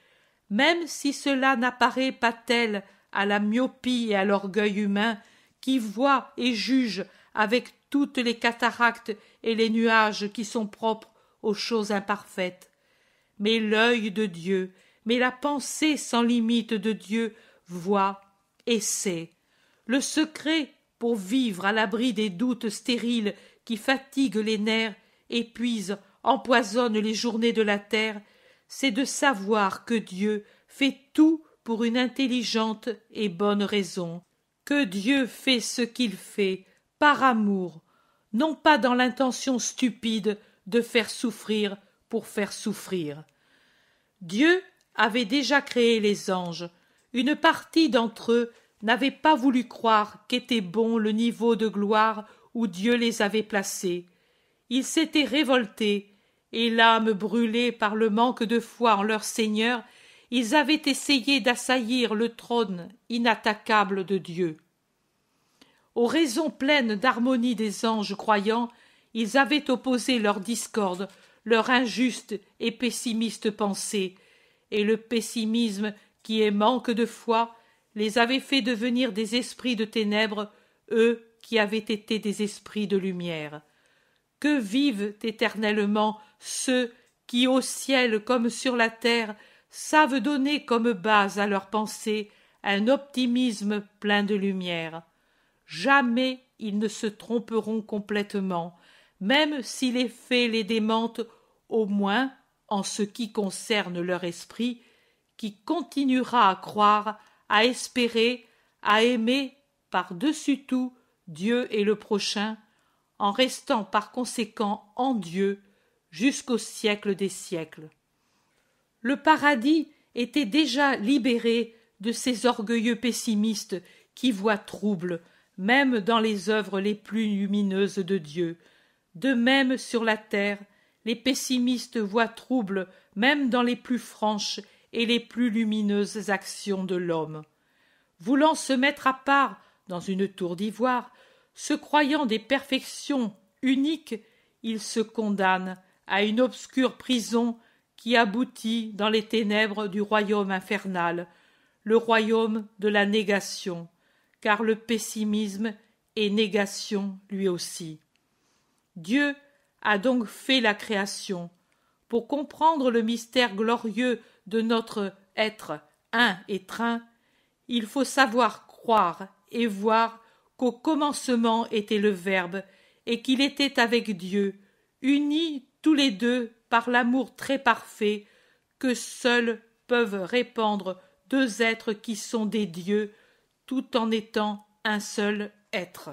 même si cela n'apparaît pas tel à la myopie et à l'orgueil humain qui voit et juge avec toutes les cataractes et les nuages qui sont propres aux choses imparfaites. Mais l'œil de Dieu, mais la pensée sans limite de Dieu et sait. Le secret pour vivre à l'abri des doutes stériles qui fatiguent les nerfs, épuisent, empoisonnent les journées de la terre, c'est de savoir que Dieu fait tout pour une intelligente et bonne raison, que Dieu fait ce qu'il fait par amour, non pas dans l'intention stupide de faire souffrir pour faire souffrir. Dieu avait déjà créé les anges, une partie d'entre eux n'avaient pas voulu croire qu'était bon le niveau de gloire où Dieu les avait placés. Ils s'étaient révoltés, et l'âme brûlée par le manque de foi en leur Seigneur, ils avaient essayé d'assaillir le trône inattaquable de Dieu. Aux raisons pleines d'harmonie des anges croyants, ils avaient opposé leur discorde, leur injuste et pessimiste pensée, et le pessimisme qui est manque de foi, les avait fait devenir des esprits de ténèbres, eux qui avaient été des esprits de lumière. Que vivent éternellement ceux qui, au ciel comme sur la terre, savent donner comme base à leurs pensées un optimisme plein de lumière. Jamais ils ne se tromperont complètement, même si les faits les démentent, au moins en ce qui concerne leur esprit, qui continuera à croire, à espérer, à aimer par-dessus tout Dieu et le prochain, en restant par conséquent en Dieu jusqu'au siècle des siècles. Le paradis était déjà libéré de ces orgueilleux pessimistes qui voient trouble, même dans les œuvres les plus lumineuses de Dieu. De même sur la terre, les pessimistes voient trouble, même dans les plus franches et les plus lumineuses actions de l'homme, voulant se mettre à part dans une tour d'ivoire, se croyant des perfections uniques, il se condamne à une obscure prison qui aboutit dans les ténèbres du royaume infernal, le royaume de la négation, car le pessimisme est négation lui aussi. Dieu a donc fait la création. Pour comprendre le mystère glorieux de notre être un et il faut savoir croire et voir qu'au commencement était le Verbe, et qu'il était avec Dieu, unis tous les deux par l'amour très parfait que seuls peuvent répandre deux êtres qui sont des dieux, tout en étant un seul être.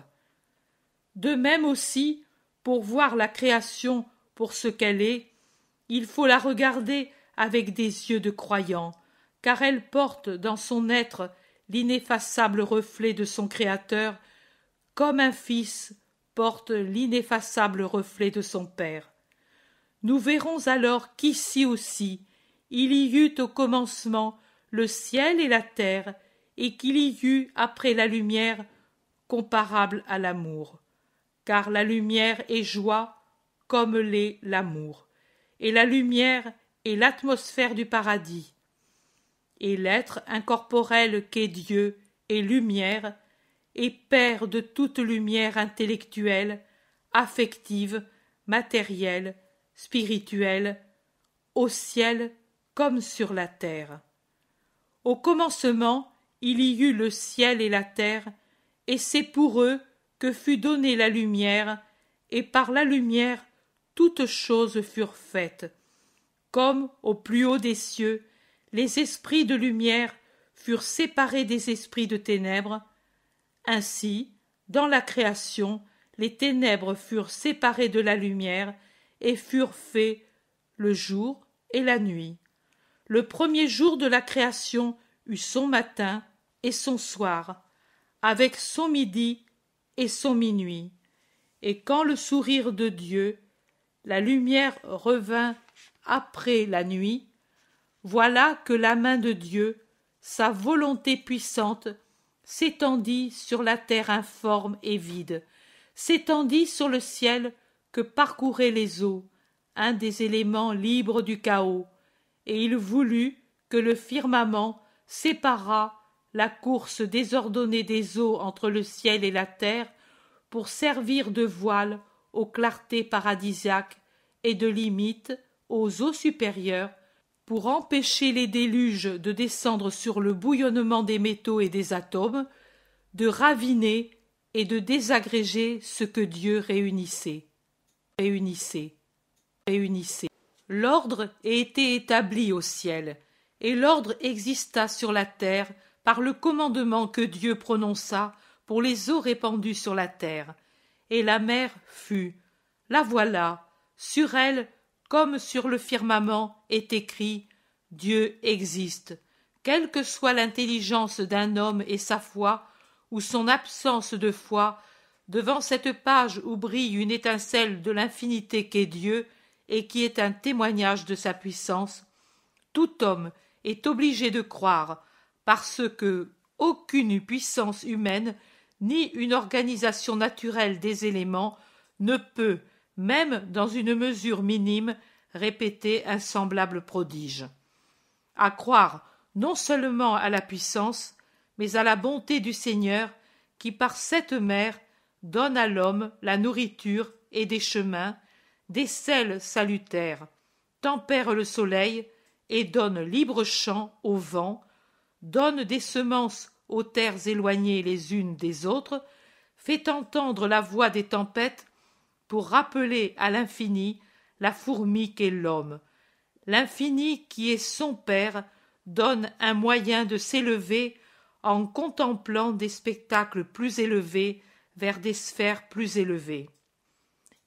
De même aussi, pour voir la création pour ce qu'elle est, il faut la regarder avec des yeux de croyant, car elle porte dans son être l'ineffaçable reflet de son Créateur, comme un fils porte l'ineffaçable reflet de son Père. Nous verrons alors qu'ici aussi il y eut au commencement le ciel et la terre, et qu'il y eut après la lumière comparable à l'amour. Car la lumière est joie comme l'est l'amour, et la lumière et l'atmosphère du paradis. Et l'être incorporel qu'est Dieu et lumière, et père de toute lumière intellectuelle, affective, matérielle, spirituelle, au ciel comme sur la terre. Au commencement, il y eut le ciel et la terre, et c'est pour eux que fut donnée la lumière, et par la lumière toutes choses furent faites comme au plus haut des cieux, les esprits de lumière furent séparés des esprits de ténèbres. Ainsi, dans la création, les ténèbres furent séparées de la lumière et furent faits le jour et la nuit. Le premier jour de la création eut son matin et son soir, avec son midi et son minuit. Et quand le sourire de Dieu, la lumière revint après la nuit, voilà que la main de Dieu, sa volonté puissante, s'étendit sur la terre informe et vide, s'étendit sur le ciel que parcouraient les eaux, un des éléments libres du chaos, et il voulut que le firmament séparât la course désordonnée des eaux entre le ciel et la terre pour servir de voile aux clartés paradisiaques et de limite aux eaux supérieures pour empêcher les déluges de descendre sur le bouillonnement des métaux et des atomes, de raviner et de désagréger ce que Dieu réunissait. Réunissait. Réunissait. L'ordre a été établi au ciel, et l'ordre exista sur la terre par le commandement que Dieu prononça pour les eaux répandues sur la terre. Et la mer fut. La voilà. Sur elle comme sur le firmament est écrit Dieu existe. Quelle que soit l'intelligence d'un homme et sa foi, ou son absence de foi, devant cette page où brille une étincelle de l'infinité qu'est Dieu, et qui est un témoignage de sa puissance, tout homme est obligé de croire, parce que aucune puissance humaine, ni une organisation naturelle des éléments, ne peut, même dans une mesure minime, répéter un semblable prodige. À croire non seulement à la puissance, mais à la bonté du Seigneur, qui par cette mer donne à l'homme la nourriture et des chemins, des sels salutaires, tempère le soleil et donne libre champ au vent, donne des semences aux terres éloignées les unes des autres, fait entendre la voix des tempêtes rappeler à l'infini la fourmi qu'est l'homme. L'infini qui est son père donne un moyen de s'élever en contemplant des spectacles plus élevés vers des sphères plus élevées.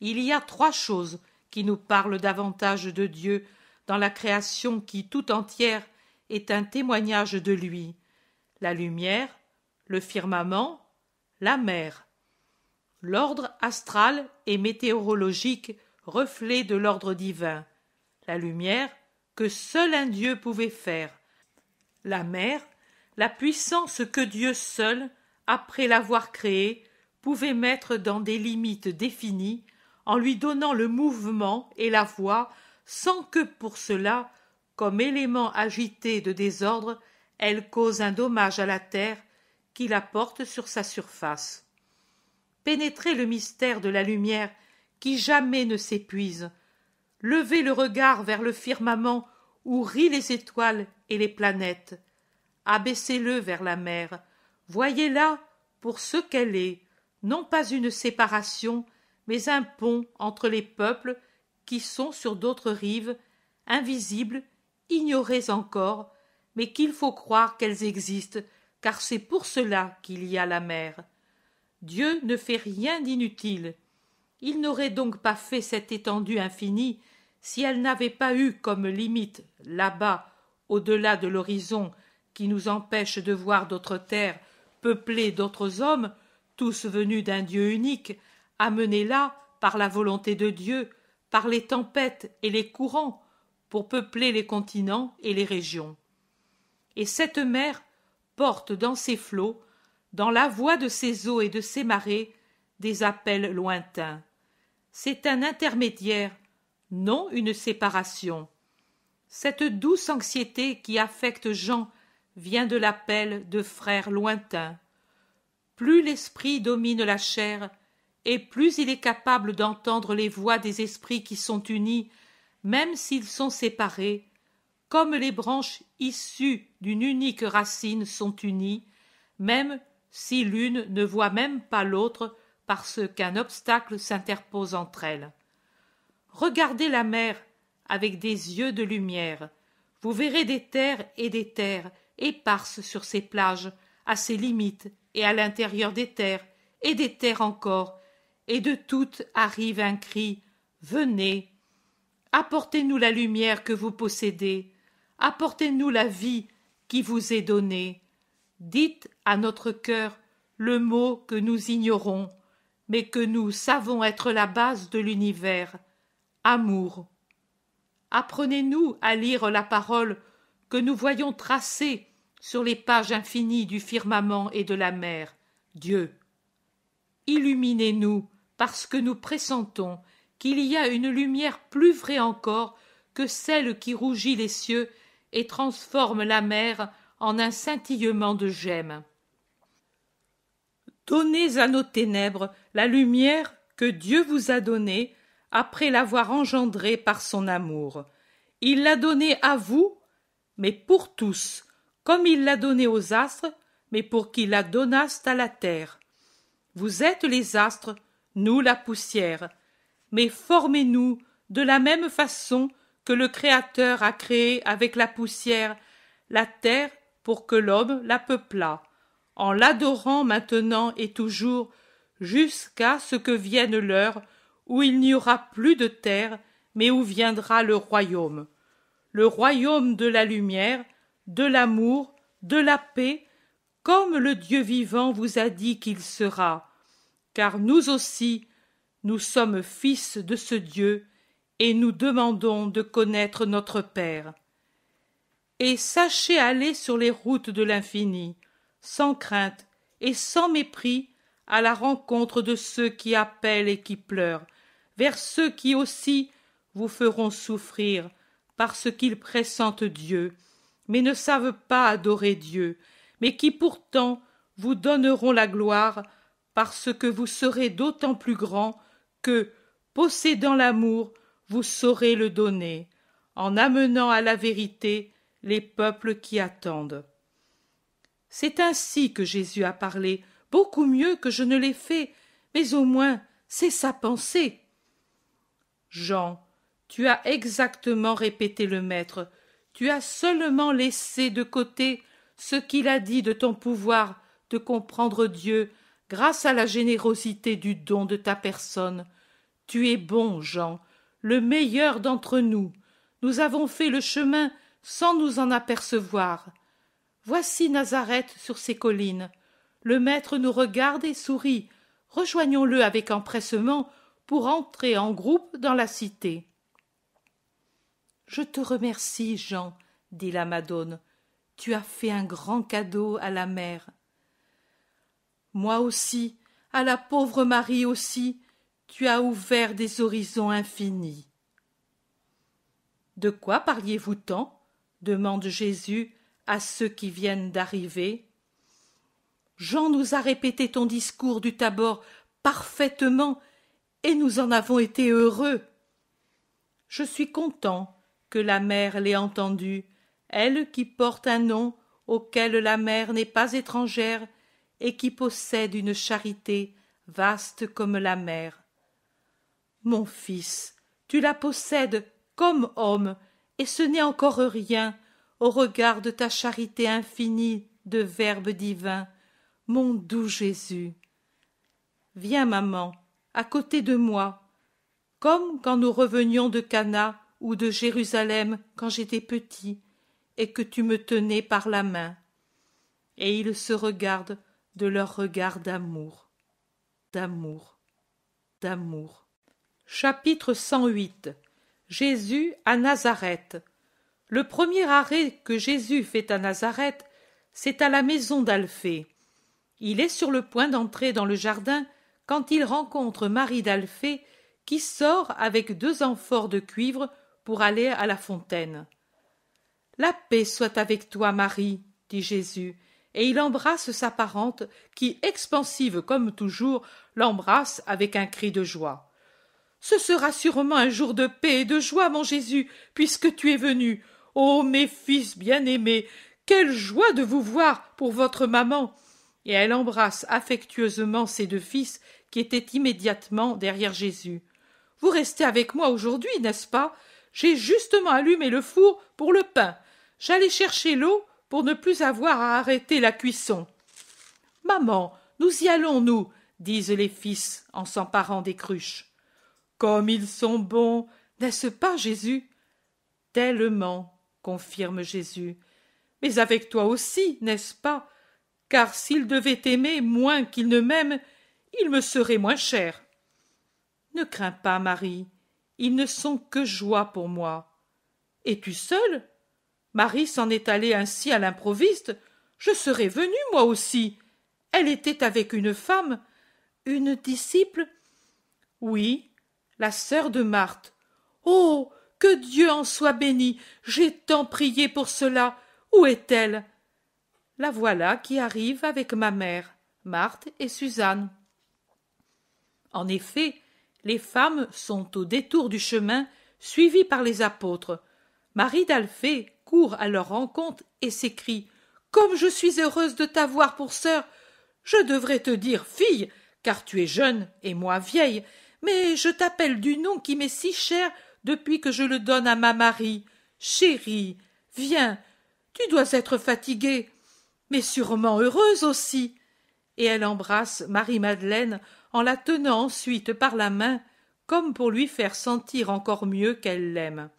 Il y a trois choses qui nous parlent davantage de Dieu dans la création qui tout entière est un témoignage de lui la lumière, le firmament, la mer. L'ordre astral et météorologique, reflet de l'ordre divin, la lumière que seul un Dieu pouvait faire, la mer, la puissance que Dieu seul, après l'avoir créée, pouvait mettre dans des limites définies, en lui donnant le mouvement et la voix, sans que pour cela, comme élément agité de désordre, elle cause un dommage à la terre qui la porte sur sa surface. Pénétrez le mystère de la lumière qui jamais ne s'épuise, Levez le regard vers le firmament où rient les étoiles et les planètes. Abaissez-le vers la mer. Voyez-la pour ce qu'elle est, non pas une séparation, mais un pont entre les peuples qui sont sur d'autres rives, invisibles, ignorées encore, mais qu'il faut croire qu'elles existent, car c'est pour cela qu'il y a la mer. Dieu ne fait rien d'inutile. Il n'aurait donc pas fait cette étendue infinie si elle n'avait pas eu comme limite, là-bas, au-delà de l'horizon, qui nous empêche de voir d'autres terres peuplées d'autres hommes, tous venus d'un Dieu unique, amenés là par la volonté de Dieu, par les tempêtes et les courants, pour peupler les continents et les régions. Et cette mer porte dans ses flots dans la voix de ses eaux et de ses marées, des appels lointains. C'est un intermédiaire, non une séparation. Cette douce anxiété qui affecte Jean vient de l'appel de frères lointains. Plus l'esprit domine la chair, et plus il est capable d'entendre les voix des esprits qui sont unis, même s'ils sont séparés, comme les branches issues d'une unique racine sont unies, même si l'une ne voit même pas l'autre parce qu'un obstacle s'interpose entre elles. Regardez la mer avec des yeux de lumière. Vous verrez des terres et des terres éparses sur ses plages, à ses limites et à l'intérieur des terres, et des terres encore, et de toutes arrive un cri Venez Apportez-nous la lumière que vous possédez, apportez-nous la vie qui vous est donnée dites à notre cœur le mot que nous ignorons, mais que nous savons être la base de l'univers amour. Apprenez-nous à lire la parole que nous voyons tracée sur les pages infinies du firmament et de la mer, Dieu. Illuminez-nous parce que nous pressentons qu'il y a une lumière plus vraie encore que celle qui rougit les cieux et transforme la mer en un scintillement de gemmes. Donnez à nos ténèbres la lumière que Dieu vous a donnée après l'avoir engendrée par son amour. Il l'a donnée à vous, mais pour tous, comme il l'a donnée aux astres, mais pour qu'ils la donnassent à la terre. Vous êtes les astres, nous la poussière, mais formez-nous de la même façon que le Créateur a créé avec la poussière la terre pour que l'homme la peuplât, en l'adorant maintenant et toujours, jusqu'à ce que vienne l'heure où il n'y aura plus de terre, mais où viendra le royaume. Le royaume de la lumière, de l'amour, de la paix, comme le Dieu vivant vous a dit qu'il sera. Car nous aussi, nous sommes fils de ce Dieu, et nous demandons de connaître notre Père et sachez aller sur les routes de l'infini, sans crainte et sans mépris, à la rencontre de ceux qui appellent et qui pleurent, vers ceux qui aussi vous feront souffrir, parce qu'ils pressentent Dieu, mais ne savent pas adorer Dieu, mais qui pourtant vous donneront la gloire, parce que vous serez d'autant plus grand que, possédant l'amour, vous saurez le donner, en amenant à la vérité les peuples qui attendent. C'est ainsi que Jésus a parlé, beaucoup mieux que je ne l'ai fait, mais au moins c'est sa pensée. Jean, tu as exactement répété le Maître, tu as seulement laissé de côté ce qu'il a dit de ton pouvoir de comprendre Dieu grâce à la générosité du don de ta personne. Tu es bon, Jean, le meilleur d'entre nous. Nous avons fait le chemin sans nous en apercevoir. Voici Nazareth sur ses collines. Le maître nous regarde et sourit. Rejoignons-le avec empressement pour entrer en groupe dans la cité. Je te remercie, Jean, dit la madone. Tu as fait un grand cadeau à la mère. Moi aussi, à la pauvre Marie aussi, tu as ouvert des horizons infinis. De quoi parliez-vous tant demande Jésus à ceux qui viennent d'arriver. Jean nous a répété ton discours du tabor parfaitement, et nous en avons été heureux. Je suis content que la mère l'ait entendu, elle qui porte un nom auquel la mère n'est pas étrangère et qui possède une charité vaste comme la mer. Mon fils, tu la possèdes comme homme et ce n'est encore rien au regard de ta charité infinie de Verbe divin, mon doux Jésus. Viens, maman, à côté de moi, comme quand nous revenions de Cana ou de Jérusalem quand j'étais petit, et que tu me tenais par la main. Et ils se regardent de leur regard d'amour, d'amour, d'amour. Chapitre 108 Jésus à Nazareth. Le premier arrêt que Jésus fait à Nazareth, c'est à la maison d'Alphée. Il est sur le point d'entrer dans le jardin quand il rencontre Marie d'Alphée qui sort avec deux amphores de cuivre pour aller à la fontaine. La paix soit avec toi, Marie, dit Jésus, et il embrasse sa parente qui, expansive comme toujours, l'embrasse avec un cri de joie. Ce sera sûrement un jour de paix et de joie, mon Jésus, puisque tu es venu. oh, mes fils bien-aimés, quelle joie de vous voir pour votre maman. Et elle embrasse affectueusement ses deux fils qui étaient immédiatement derrière Jésus. Vous restez avec moi aujourd'hui, n'est-ce pas J'ai justement allumé le four pour le pain. J'allais chercher l'eau pour ne plus avoir à arrêter la cuisson. Maman, nous y allons, nous, disent les fils en s'emparant des cruches. Comme ils sont bons, n'est-ce pas, Jésus Tellement, confirme Jésus. Mais avec toi aussi, n'est-ce pas Car s'ils devaient t'aimer moins qu'ils ne m'aiment, ils me seraient moins chers. »« Ne crains pas, Marie, ils ne sont que joie pour moi. Es-tu seule Marie s'en est allée ainsi à l'improviste. Je serais venue, moi aussi. Elle était avec une femme, une disciple. Oui, la sœur de Marthe. Oh. Que Dieu en soit béni. J'ai tant prié pour cela. Où est elle? La voilà qui arrive avec ma mère, Marthe et Suzanne. En effet, les femmes sont au détour du chemin, suivies par les apôtres. Marie d'Alphée court à leur rencontre et s'écrie. Comme je suis heureuse de t'avoir pour sœur. Je devrais te dire fille, car tu es jeune et moi vieille, mais je t'appelle du nom qui m'est si cher depuis que je le donne à ma Marie. Chérie, viens, tu dois être fatiguée, mais sûrement heureuse aussi. Et elle embrasse Marie-Madeleine en la tenant ensuite par la main, comme pour lui faire sentir encore mieux qu'elle l'aime.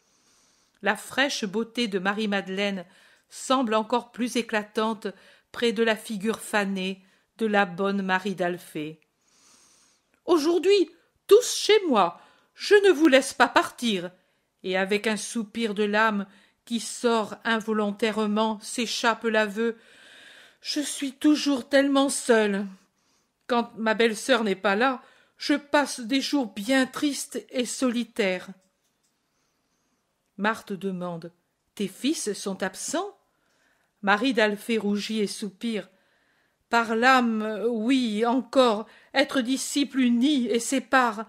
La fraîche beauté de Marie-Madeleine semble encore plus éclatante près de la figure fanée de la bonne Marie d'Alphée. Aujourd'hui, tous chez moi. Je ne vous laisse pas partir. Et avec un soupir de l'âme qui sort involontairement, s'échappe l'aveu. Je suis toujours tellement seule. Quand ma belle-sœur n'est pas là, je passe des jours bien tristes et solitaires. Marthe demande Tes fils sont absents Marie d'Alphée rougit et soupire par l'âme, oui, encore, être disciple unis et sépare.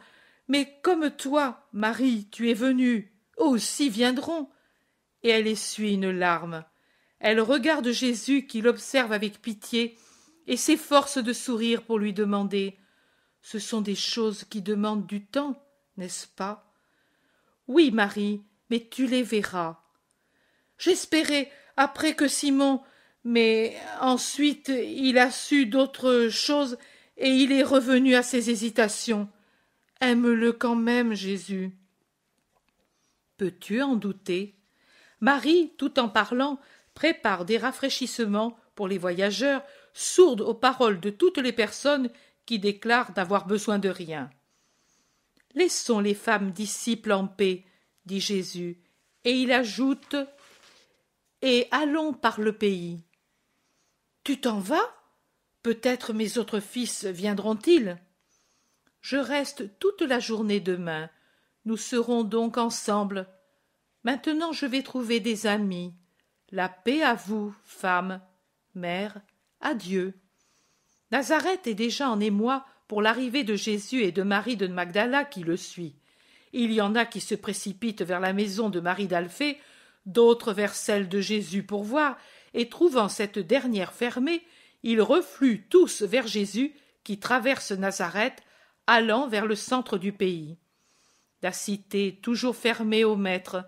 Mais comme toi, Marie, tu es venue, aussi viendront. Et elle essuie une larme. Elle regarde Jésus qui l'observe avec pitié et s'efforce de sourire pour lui demander Ce sont des choses qui demandent du temps, n'est-ce pas Oui, Marie, mais tu les verras. J'espérais, après que Simon, mais ensuite il a su d'autres choses et il est revenu à ses hésitations. Aime-le quand même, Jésus. Peux-tu en douter Marie, tout en parlant, prépare des rafraîchissements pour les voyageurs, sourdes aux paroles de toutes les personnes qui déclarent d'avoir besoin de rien. Laissons les femmes disciples en paix, dit Jésus, et il ajoute Et allons par le pays. Tu t'en vas Peut-être mes autres fils viendront-ils. Je reste toute la journée demain. Nous serons donc ensemble. Maintenant je vais trouver des amis. La paix à vous, femme. Mère, adieu. Nazareth est déjà en émoi pour l'arrivée de Jésus et de Marie de Magdala qui le suit. Il y en a qui se précipitent vers la maison de Marie d'Alphée, d'autres vers celle de Jésus pour voir, et trouvant cette dernière fermée, ils refluent tous vers Jésus qui traverse Nazareth, allant vers le centre du pays. La cité toujours fermée au maître,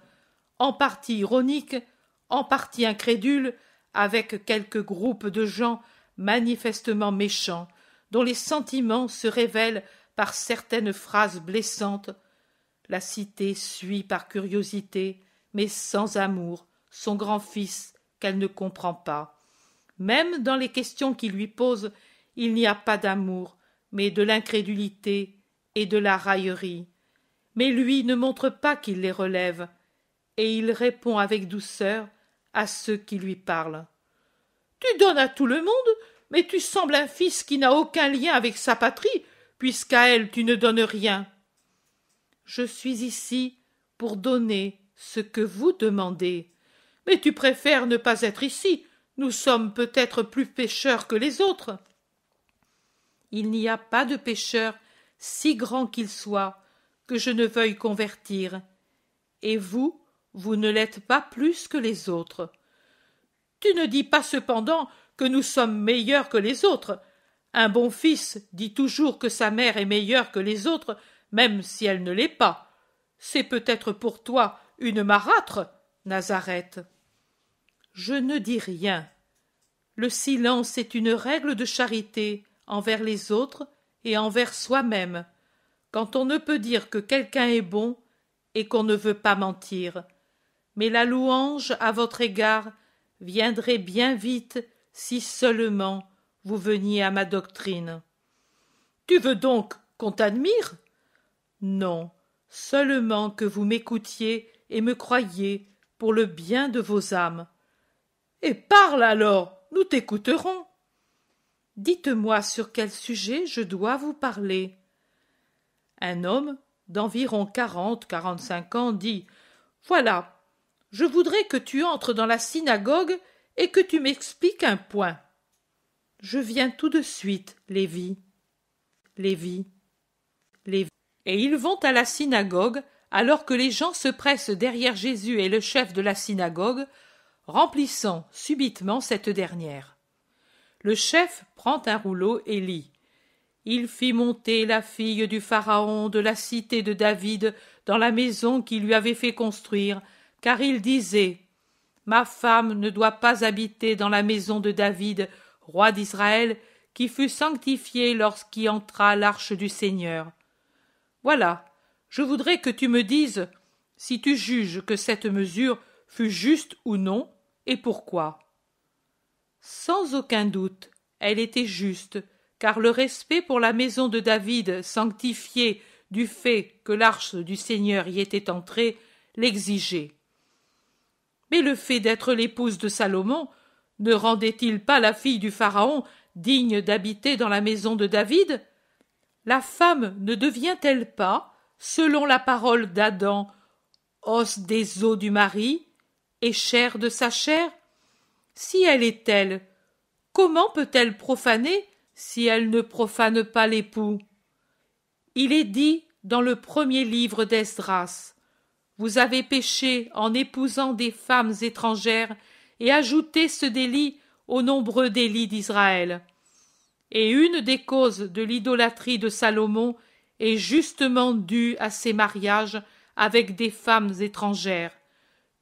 en partie ironique, en partie incrédule, avec quelques groupes de gens manifestement méchants, dont les sentiments se révèlent par certaines phrases blessantes. La cité suit par curiosité, mais sans amour, son grand-fils, qu'elle ne comprend pas. Même dans les questions qu'il lui pose, il n'y a pas d'amour, mais de l'incrédulité et de la raillerie. Mais lui ne montre pas qu'il les relève, et il répond avec douceur à ceux qui lui parlent. Tu donnes à tout le monde, mais tu sembles un fils qui n'a aucun lien avec sa patrie, puisqu'à elle tu ne donnes rien. Je suis ici pour donner ce que vous demandez, mais tu préfères ne pas être ici. Nous sommes peut-être plus pécheurs que les autres. Il n'y a pas de pécheur, si grand qu'il soit, que je ne veuille convertir. Et vous, vous ne l'êtes pas plus que les autres. Tu ne dis pas cependant que nous sommes meilleurs que les autres. Un bon fils dit toujours que sa mère est meilleure que les autres, même si elle ne l'est pas. C'est peut-être pour toi une marâtre, Nazareth. Je ne dis rien. Le silence est une règle de charité envers les autres et envers soi-même, quand on ne peut dire que quelqu'un est bon et qu'on ne veut pas mentir. Mais la louange à votre égard viendrait bien vite si seulement vous veniez à ma doctrine. Tu veux donc qu'on t'admire Non, seulement que vous m'écoutiez et me croyiez pour le bien de vos âmes. Et parle alors, nous t'écouterons. Dites-moi sur quel sujet je dois vous parler. Un homme d'environ quarante, quarante-cinq ans dit Voilà, je voudrais que tu entres dans la synagogue et que tu m'expliques un point. Je viens tout de suite, Lévi. Lévi. Lévi. Et ils vont à la synagogue alors que les gens se pressent derrière Jésus et le chef de la synagogue remplissant subitement cette dernière. Le chef prend un rouleau et lit. Il fit monter la fille du Pharaon de la cité de David dans la maison qu'il lui avait fait construire, car il disait Ma femme ne doit pas habiter dans la maison de David, roi d'Israël, qui fut sanctifiée lorsqu'il entra l'arche du Seigneur. Voilà, je voudrais que tu me dises si tu juges que cette mesure fut juste ou non, et pourquoi Sans aucun doute, elle était juste, car le respect pour la maison de David, sanctifié du fait que l'arche du Seigneur y était entrée, l'exigeait. Mais le fait d'être l'épouse de Salomon ne rendait-il pas la fille du Pharaon digne d'habiter dans la maison de David La femme ne devient-elle pas, selon la parole d'Adam, os des os du mari et chair de sa chair Si elle est telle, comment peut-elle profaner si elle ne profane pas l'époux Il est dit dans le premier livre d'Esdras Vous avez péché en épousant des femmes étrangères et ajouté ce délit aux nombreux délits d'Israël. Et une des causes de l'idolâtrie de Salomon est justement due à ses mariages avec des femmes étrangères.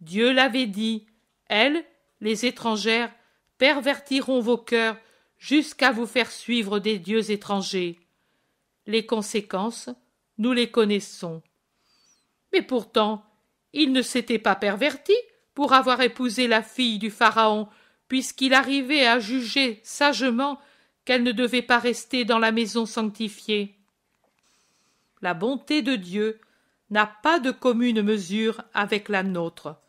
Dieu l'avait dit, elles, les étrangères, pervertiront vos cœurs jusqu'à vous faire suivre des dieux étrangers. Les conséquences, nous les connaissons. Mais pourtant, il ne s'était pas perverti pour avoir épousé la fille du Pharaon, puisqu'il arrivait à juger sagement qu'elle ne devait pas rester dans la maison sanctifiée. La bonté de Dieu n'a pas de commune mesure avec la nôtre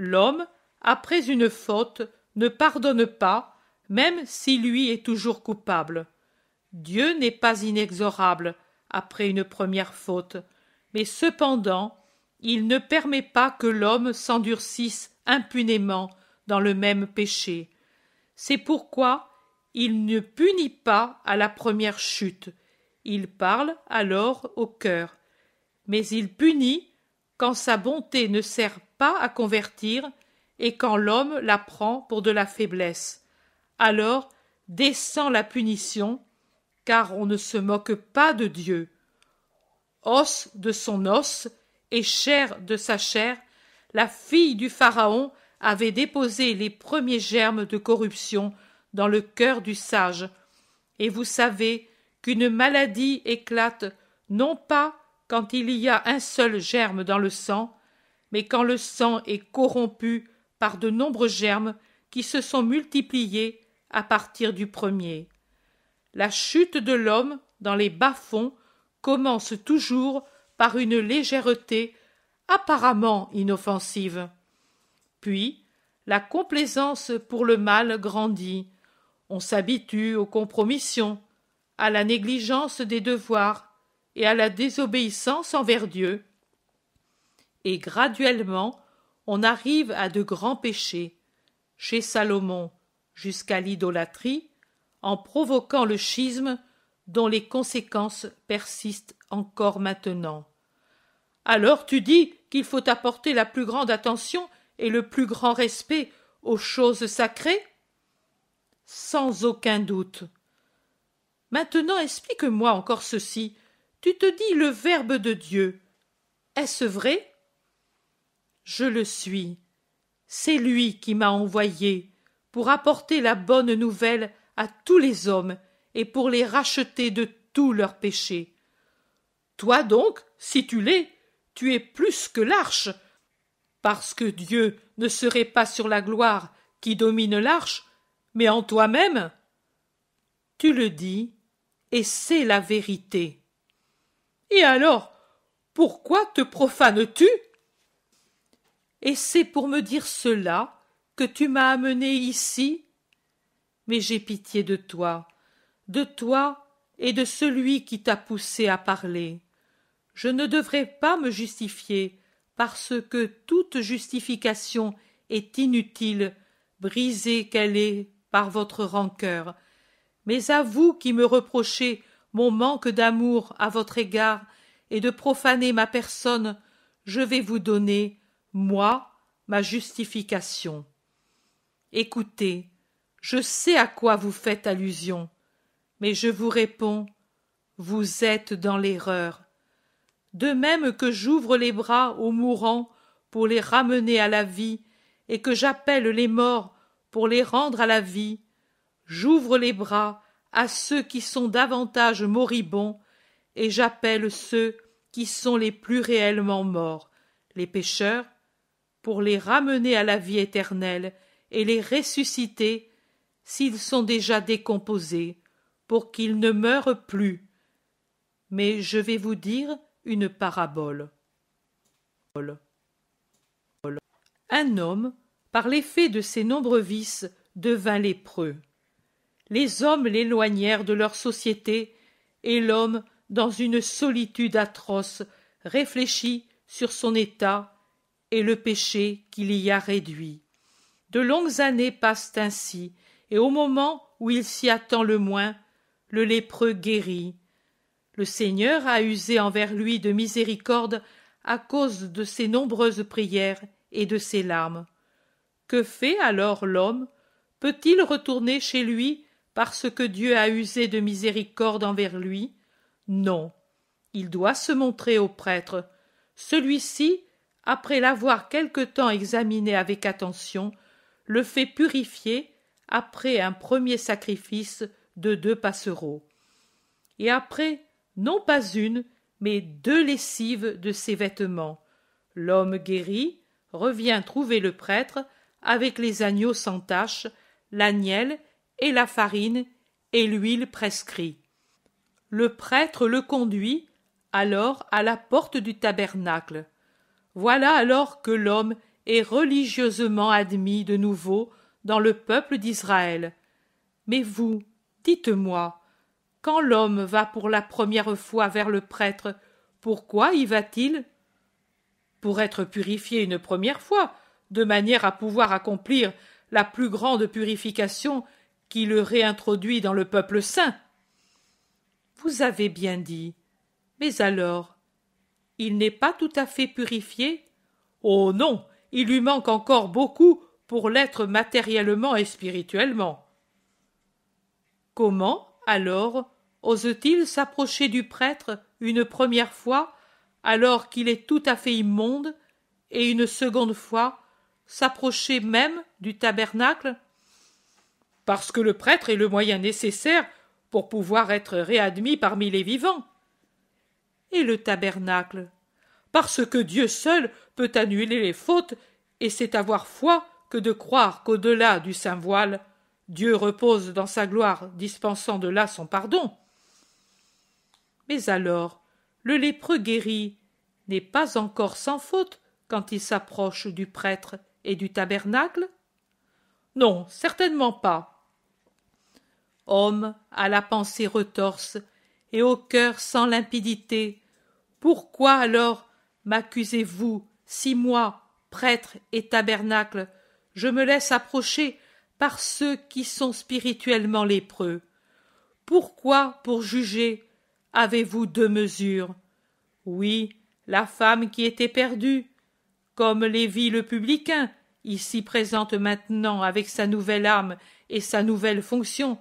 l'homme, après une faute, ne pardonne pas, même si lui est toujours coupable. Dieu n'est pas inexorable après une première faute, mais cependant il ne permet pas que l'homme s'endurcisse impunément dans le même péché. C'est pourquoi il ne punit pas à la première chute. Il parle alors au cœur. Mais il punit quand sa bonté ne sert pas à convertir et quand l'homme la prend pour de la faiblesse. Alors descend la punition, car on ne se moque pas de Dieu. Os de son os et chair de sa chair, la fille du Pharaon avait déposé les premiers germes de corruption dans le cœur du sage. Et vous savez qu'une maladie éclate non pas quand il y a un seul germe dans le sang, mais quand le sang est corrompu par de nombreux germes qui se sont multipliés à partir du premier. La chute de l'homme dans les bas-fonds commence toujours par une légèreté apparemment inoffensive. Puis, la complaisance pour le mal grandit. On s'habitue aux compromissions, à la négligence des devoirs et à la désobéissance envers Dieu. Et graduellement, on arrive à de grands péchés, chez Salomon jusqu'à l'idolâtrie, en provoquant le schisme dont les conséquences persistent encore maintenant. Alors tu dis qu'il faut apporter la plus grande attention et le plus grand respect aux choses sacrées Sans aucun doute. Maintenant explique-moi encore ceci. Tu te dis le Verbe de Dieu. Est-ce vrai Je le suis. C'est lui qui m'a envoyé pour apporter la bonne nouvelle à tous les hommes et pour les racheter de tous leurs péchés. Toi donc, si tu l'es, tu es plus que l'arche, parce que Dieu ne serait pas sur la gloire qui domine l'arche, mais en toi-même. Tu le dis, et c'est la vérité. Et alors, pourquoi te profanes-tu Et c'est pour me dire cela que tu m'as amené ici Mais j'ai pitié de toi, de toi et de celui qui t'a poussé à parler. Je ne devrais pas me justifier, parce que toute justification est inutile, brisée qu'elle est par votre rancœur. Mais à vous qui me reprochez mon manque d'amour à votre égard et de profaner ma personne, je vais vous donner, moi, ma justification. Écoutez, je sais à quoi vous faites allusion, mais je vous réponds, vous êtes dans l'erreur. De même que j'ouvre les bras aux mourants pour les ramener à la vie, et que j'appelle les morts pour les rendre à la vie, j'ouvre les bras à ceux qui sont davantage moribonds, et j'appelle ceux qui sont les plus réellement morts, les pécheurs, pour les ramener à la vie éternelle et les ressusciter s'ils sont déjà décomposés, pour qu'ils ne meurent plus. Mais je vais vous dire une parabole. Un homme, par l'effet de ses nombreux vices, devint lépreux les hommes l'éloignèrent de leur société, et l'homme, dans une solitude atroce, réfléchit sur son état et le péché qu'il y a réduit. De longues années passent ainsi, et au moment où il s'y attend le moins, le lépreux guérit. Le Seigneur a usé envers lui de miséricorde à cause de ses nombreuses prières et de ses larmes. Que fait alors l'homme Peut-il retourner chez lui parce que Dieu a usé de miséricorde envers lui. Non, il doit se montrer au prêtre. Celui-ci, après l'avoir quelque temps examiné avec attention, le fait purifier après un premier sacrifice de deux passereaux. Et après, non pas une, mais deux lessives de ses vêtements. L'homme guéri revient trouver le prêtre avec les agneaux sans tache, l'agnel et la farine et l'huile prescrit. Le prêtre le conduit alors à la porte du tabernacle. Voilà alors que l'homme est religieusement admis de nouveau dans le peuple d'Israël. Mais vous, dites-moi, quand l'homme va pour la première fois vers le prêtre, pourquoi y va-t-il Pour être purifié une première fois, de manière à pouvoir accomplir la plus grande purification qui le réintroduit dans le peuple saint. Vous avez bien dit. Mais alors, il n'est pas tout à fait purifié Oh non, il lui manque encore beaucoup pour l'être matériellement et spirituellement. Comment, alors, ose-t-il s'approcher du prêtre une première fois alors qu'il est tout à fait immonde, et une seconde fois s'approcher même du tabernacle parce que le prêtre est le moyen nécessaire pour pouvoir être réadmis parmi les vivants. Et le tabernacle Parce que Dieu seul peut annuler les fautes, et c'est avoir foi que de croire qu'au-delà du saint voile, Dieu repose dans sa gloire, dispensant de là son pardon. Mais alors, le lépreux guéri n'est pas encore sans faute quand il s'approche du prêtre et du tabernacle Non, certainement pas homme à la pensée retorse et au cœur sans limpidité, pourquoi alors m'accusez-vous si moi, prêtre et tabernacle, je me laisse approcher par ceux qui sont spirituellement lépreux Pourquoi, pour juger, avez-vous deux mesures Oui, la femme qui était perdue, comme Lévi le publicain, ici présente maintenant avec sa nouvelle âme et sa nouvelle fonction,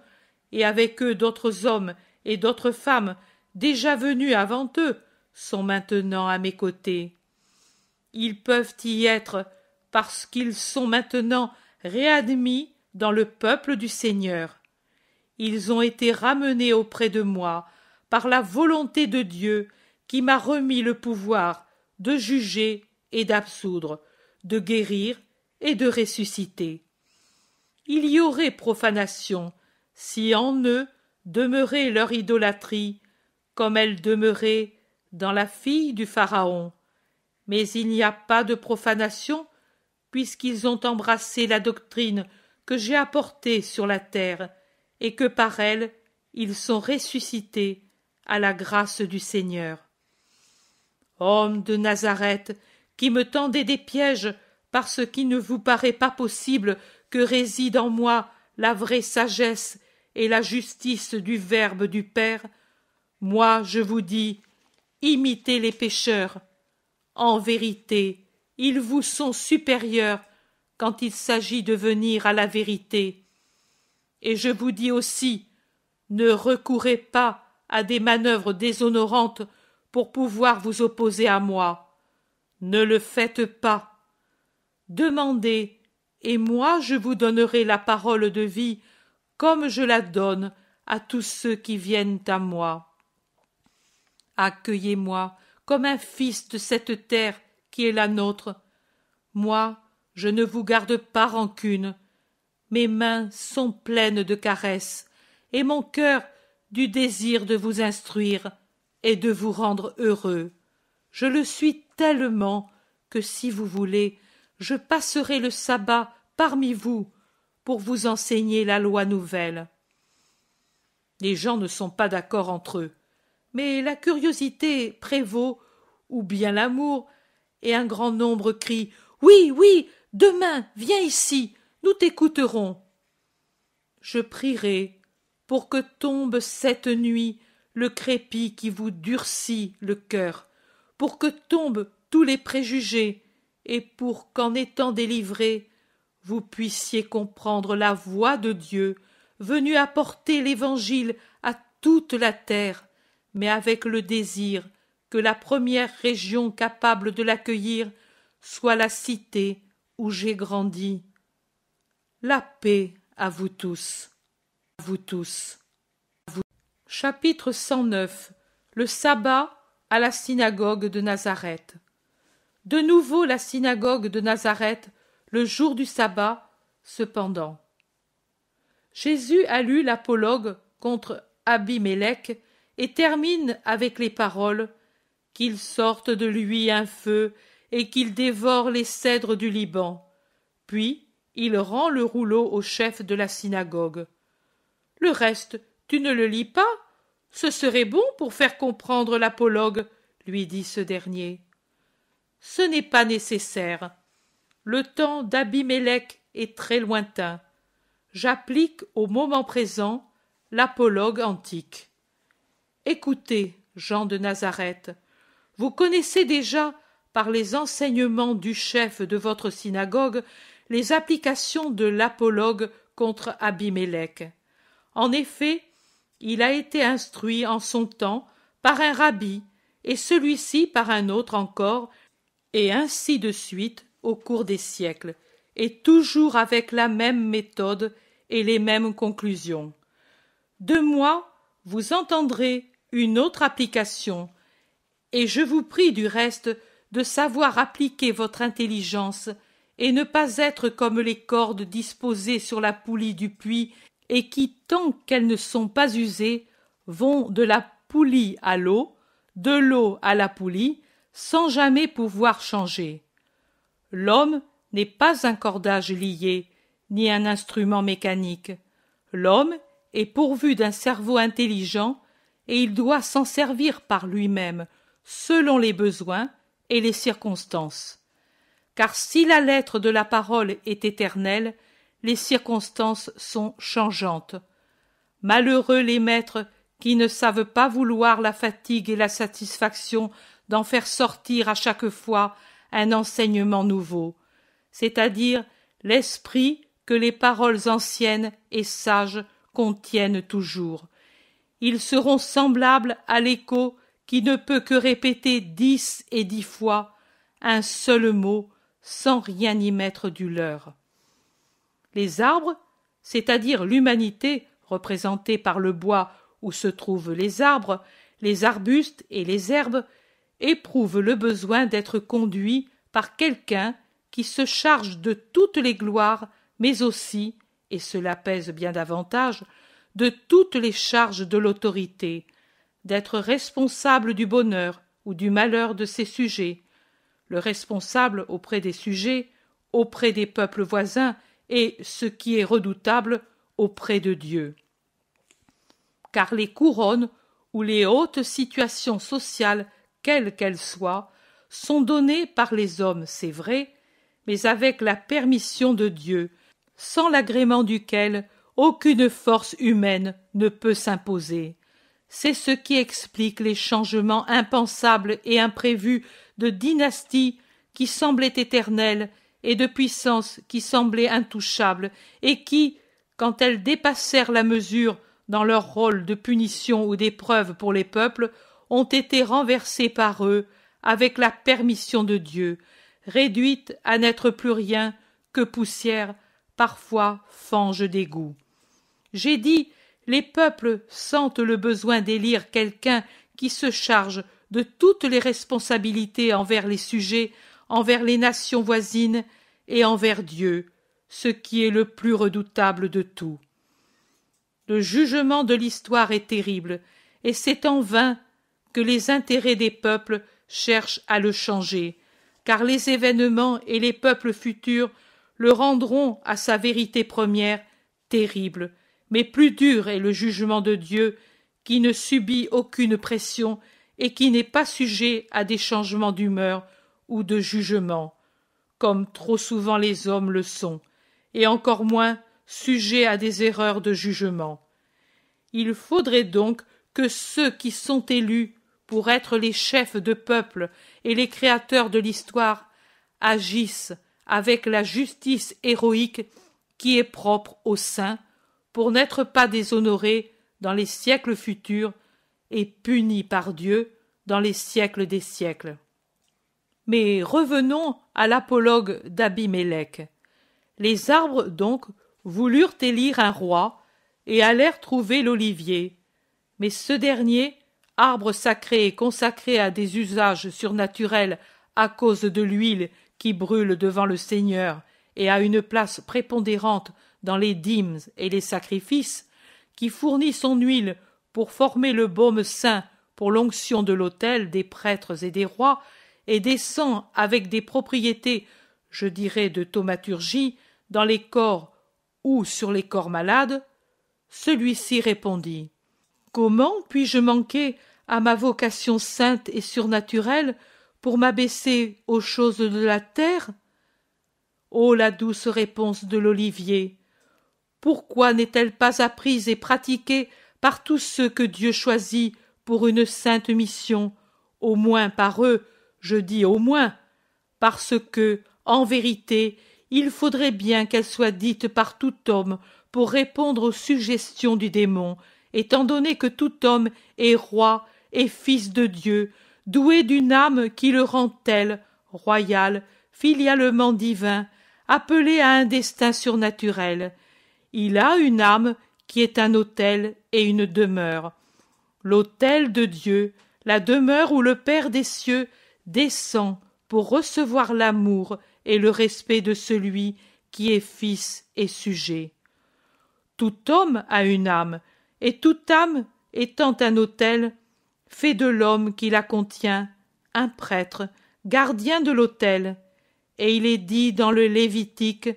et avec eux d'autres hommes et d'autres femmes déjà venus avant eux sont maintenant à mes côtés. Ils peuvent y être parce qu'ils sont maintenant réadmis dans le peuple du Seigneur. Ils ont été ramenés auprès de moi par la volonté de Dieu qui m'a remis le pouvoir de juger et d'absoudre, de guérir et de ressusciter. Il y aurait profanation si en eux demeurait leur idolâtrie, comme elle demeurait dans la fille du Pharaon. Mais il n'y a pas de profanation, puisqu'ils ont embrassé la doctrine que j'ai apportée sur la terre, et que par elle ils sont ressuscités à la grâce du Seigneur. Homme de Nazareth, qui me tendez des pièges parce qu'il ne vous paraît pas possible que réside en moi la vraie sagesse et la justice du Verbe du Père, moi je vous dis, imitez les pécheurs. En vérité, ils vous sont supérieurs quand il s'agit de venir à la vérité. Et je vous dis aussi, ne recourez pas à des manœuvres déshonorantes pour pouvoir vous opposer à moi. Ne le faites pas. Demandez, et moi je vous donnerai la parole de vie comme je la donne à tous ceux qui viennent à moi. Accueillez-moi comme un fils de cette terre qui est la nôtre. Moi, je ne vous garde pas rancune. Mes mains sont pleines de caresses, et mon cœur du désir de vous instruire et de vous rendre heureux. Je le suis tellement que si vous voulez, je passerai le sabbat parmi vous pour vous enseigner la loi nouvelle. Les gens ne sont pas d'accord entre eux, mais la curiosité prévaut, ou bien l'amour, et un grand nombre crie, « Oui, oui, demain, viens ici, nous t'écouterons. Je prierai pour que tombe cette nuit le crépi qui vous durcit le cœur, pour que tombent tous les préjugés, et pour qu'en étant délivrés, vous puissiez comprendre la voix de Dieu venu apporter l'Évangile à toute la terre, mais avec le désir que la première région capable de l'accueillir soit la cité où j'ai grandi. La paix à vous tous. À vous tous. Chapitre 109 Le sabbat à la synagogue de Nazareth. De nouveau, la synagogue de Nazareth le jour du sabbat, cependant. Jésus a lu l'apologue contre Abimélec et termine avec les paroles qu'il sorte de lui un feu et qu'il dévore les cèdres du Liban. Puis il rend le rouleau au chef de la synagogue. Le reste, tu ne le lis pas Ce serait bon pour faire comprendre l'apologue, lui dit ce dernier. Ce n'est pas nécessaire, le temps d'Abimélec est très lointain. J'applique au moment présent l'apologue antique. Écoutez, Jean de Nazareth, vous connaissez déjà, par les enseignements du chef de votre synagogue, les applications de l'apologue contre Abimélec. En effet, il a été instruit en son temps par un rabbi, et celui-ci par un autre encore, et ainsi de suite au cours des siècles, et toujours avec la même méthode et les mêmes conclusions. De moi, vous entendrez une autre application, et je vous prie du reste de savoir appliquer votre intelligence et ne pas être comme les cordes disposées sur la poulie du puits et qui, tant qu'elles ne sont pas usées, vont de la poulie à l'eau, de l'eau à la poulie, sans jamais pouvoir changer. L'homme n'est pas un cordage lié, ni un instrument mécanique. L'homme est pourvu d'un cerveau intelligent et il doit s'en servir par lui-même, selon les besoins et les circonstances. Car si la lettre de la parole est éternelle, les circonstances sont changeantes. Malheureux les maîtres qui ne savent pas vouloir la fatigue et la satisfaction d'en faire sortir à chaque fois un enseignement nouveau, c'est-à-dire l'esprit que les paroles anciennes et sages contiennent toujours. Ils seront semblables à l'écho qui ne peut que répéter dix et dix fois un seul mot sans rien y mettre du leur. Les arbres, c'est-à-dire l'humanité représentée par le bois où se trouvent les arbres, les arbustes et les herbes, éprouve le besoin d'être conduit par quelqu'un qui se charge de toutes les gloires, mais aussi, et cela pèse bien davantage, de toutes les charges de l'autorité, d'être responsable du bonheur ou du malheur de ses sujets, le responsable auprès des sujets, auprès des peuples voisins et, ce qui est redoutable, auprès de Dieu. Car les couronnes ou les hautes situations sociales quelles qu'elles soient, sont données par les hommes, c'est vrai, mais avec la permission de Dieu, sans l'agrément duquel aucune force humaine ne peut s'imposer. C'est ce qui explique les changements impensables et imprévus de dynasties qui semblaient éternelles et de puissances qui semblaient intouchables et qui, quand elles dépassèrent la mesure dans leur rôle de punition ou d'épreuve pour les peuples, ont été renversées par eux, avec la permission de Dieu, réduites à n'être plus rien que poussière, parfois fange d'égout. J'ai dit les peuples sentent le besoin d'élire quelqu'un qui se charge de toutes les responsabilités envers les sujets, envers les nations voisines et envers Dieu, ce qui est le plus redoutable de tout. Le jugement de l'histoire est terrible, et c'est en vain que les intérêts des peuples cherchent à le changer, car les événements et les peuples futurs le rendront à sa vérité première terrible, mais plus dur est le jugement de Dieu qui ne subit aucune pression et qui n'est pas sujet à des changements d'humeur ou de jugement, comme trop souvent les hommes le sont, et encore moins sujet à des erreurs de jugement. Il faudrait donc que ceux qui sont élus pour être les chefs de peuple et les créateurs de l'histoire, agissent avec la justice héroïque qui est propre aux saints, pour n'être pas déshonorés dans les siècles futurs et punis par Dieu dans les siècles des siècles. Mais revenons à l'apologue d'Abimélec. Les arbres, donc, voulurent élire un roi et allèrent trouver l'olivier. Mais ce dernier arbre sacré et consacré à des usages surnaturels à cause de l'huile qui brûle devant le Seigneur et à une place prépondérante dans les dîmes et les sacrifices, qui fournit son huile pour former le baume saint pour l'onction de l'autel des prêtres et des rois, et descend avec des propriétés, je dirais, de thaumaturgie, dans les corps ou sur les corps malades Celui-ci répondit Comment puis-je manquer à ma vocation sainte et surnaturelle pour m'abaisser aux choses de la terre Ô la douce réponse de l'olivier Pourquoi n'est-elle pas apprise et pratiquée par tous ceux que Dieu choisit pour une sainte mission, au moins par eux, je dis au moins, parce que, en vérité, il faudrait bien qu'elle soit dite par tout homme pour répondre aux suggestions du démon, étant donné que tout homme est roi et fils de Dieu, doué d'une âme qui le rend tel, royal, filialement divin, appelé à un destin surnaturel. Il a une âme qui est un autel et une demeure. L'autel de Dieu, la demeure où le Père des cieux descend pour recevoir l'amour et le respect de celui qui est fils et sujet. Tout homme a une âme, et toute âme étant un autel, fait de l'homme qui la contient un prêtre, gardien de l'autel, et il est dit dans le Lévitique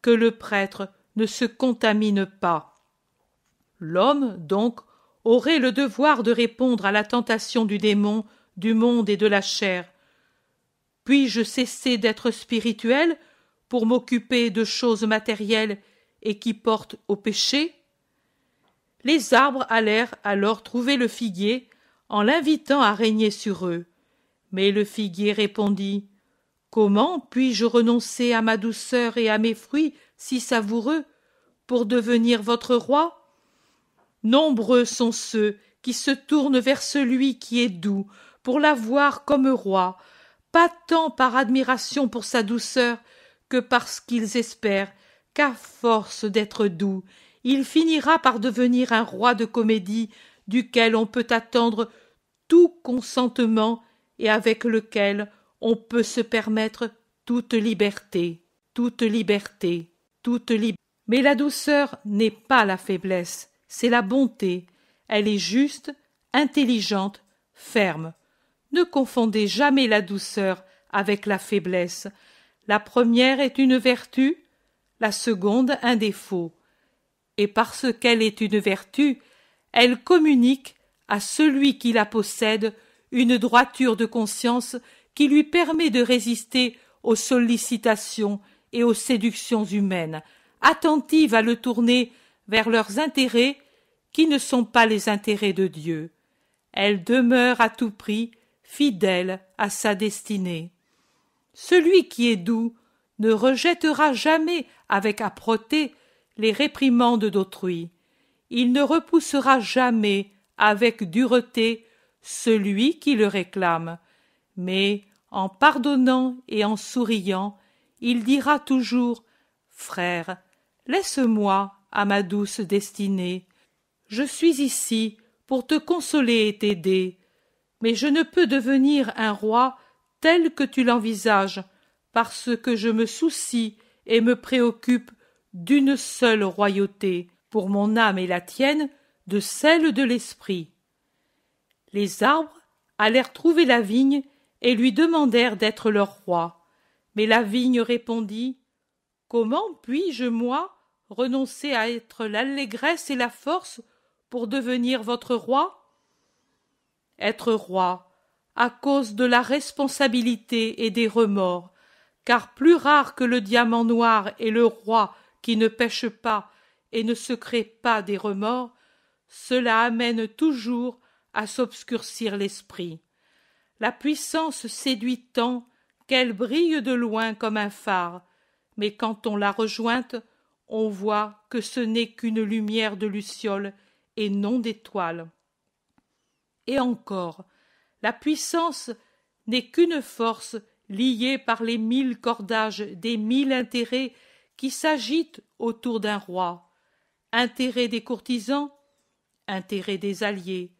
que le prêtre ne se contamine pas. L'homme, donc, aurait le devoir de répondre à la tentation du démon, du monde et de la chair. Puis-je cesser d'être spirituel pour m'occuper de choses matérielles et qui portent au péché Les arbres allèrent alors trouver le figuier en l'invitant à régner sur eux. Mais le figuier répondit Comment puis-je renoncer à ma douceur et à mes fruits si savoureux pour devenir votre roi Nombreux sont ceux qui se tournent vers celui qui est doux pour l'avoir comme roi, pas tant par admiration pour sa douceur que parce qu'ils espèrent qu'à force d'être doux, il finira par devenir un roi de comédie duquel on peut attendre tout consentement et avec lequel on peut se permettre toute liberté, toute liberté, toute liberté. Mais la douceur n'est pas la faiblesse, c'est la bonté. Elle est juste, intelligente, ferme. Ne confondez jamais la douceur avec la faiblesse. La première est une vertu, la seconde un défaut. Et parce qu'elle est une vertu, elle communique à celui qui la possède une droiture de conscience qui lui permet de résister aux sollicitations et aux séductions humaines, attentive à le tourner vers leurs intérêts qui ne sont pas les intérêts de Dieu. Elle demeure à tout prix fidèle à sa destinée. Celui qui est doux ne rejettera jamais avec âpreté les réprimandes d'autrui. Il ne repoussera jamais avec dureté celui qui le réclame, mais en pardonnant et en souriant, il dira toujours Frère, laisse-moi à ma douce destinée. Je suis ici pour te consoler et t'aider, mais je ne peux devenir un roi tel que tu l'envisages, parce que je me soucie et me préoccupe d'une seule royauté. Pour mon âme et la tienne, de celle de l'esprit. Les arbres allèrent trouver la vigne et lui demandèrent d'être leur roi. Mais la vigne répondit Comment puis-je, moi, renoncer à être l'allégresse et la force pour devenir votre roi Être roi, à cause de la responsabilité et des remords, car plus rare que le diamant noir est le roi qui ne pêche pas et ne se crée pas des remords, cela amène toujours à s'obscurcir l'esprit. La puissance séduit tant qu'elle brille de loin comme un phare, mais quand on l'a rejointe, on voit que ce n'est qu'une lumière de luciole et non d'étoile. Et encore, la puissance n'est qu'une force liée par les mille cordages des mille intérêts qui s'agitent autour d'un roi. intérêts des courtisans, intérêt des alliés,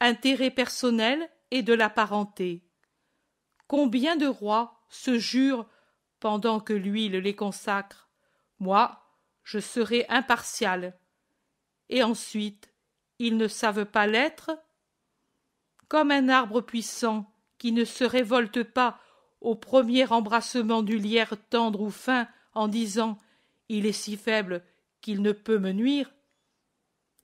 intérêt personnel et de la parenté. Combien de rois se jurent pendant que l'huile les consacre Moi, je serai impartial. Et ensuite, ils ne savent pas l'être Comme un arbre puissant qui ne se révolte pas au premier embrassement du lierre tendre ou fin en disant Il est si faible qu'il ne peut me nuire,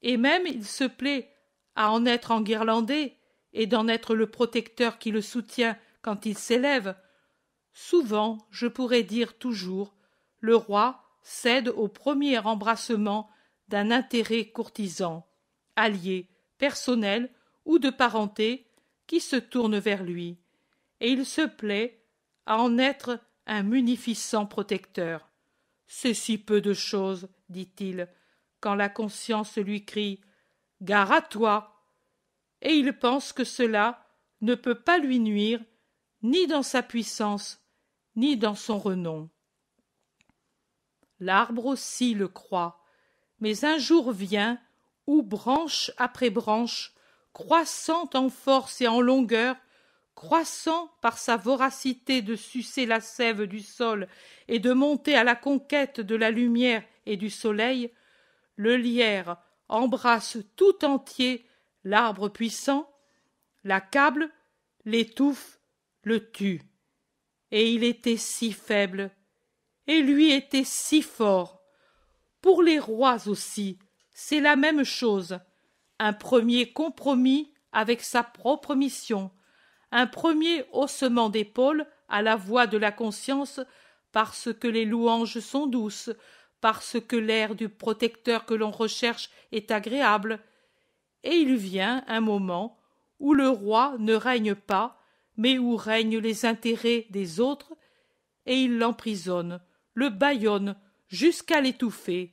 et même il se plaît à en être en guirlandais et d'en être le protecteur qui le soutient quand il s'élève. Souvent, je pourrais dire toujours, le roi cède au premier embrassement d'un intérêt courtisan, allié, personnel ou de parenté, qui se tourne vers lui, et il se plaît à en être un munificent protecteur. C'est si peu de chose, dit-il, quand la conscience lui crie Gare à toi et il pense que cela ne peut pas lui nuire ni dans sa puissance ni dans son renom. L'arbre aussi le croit, mais un jour vient où branche après branche, croissant en force et en longueur, croissant par sa voracité de sucer la sève du sol et de monter à la conquête de la lumière et du soleil, le lierre embrasse tout entier l'arbre puissant, l'accable, l'étouffe, le tue. Et il était si faible, et lui était si fort. Pour les rois aussi, c'est la même chose. Un premier compromis avec sa propre mission, un premier haussement d'épaule à la voix de la conscience, parce que les louanges sont douces, parce que l'air du protecteur que l'on recherche est agréable, et il vient un moment où le roi ne règne pas, mais où règnent les intérêts des autres, et il l'emprisonne, le bâillonne, jusqu'à l'étouffer,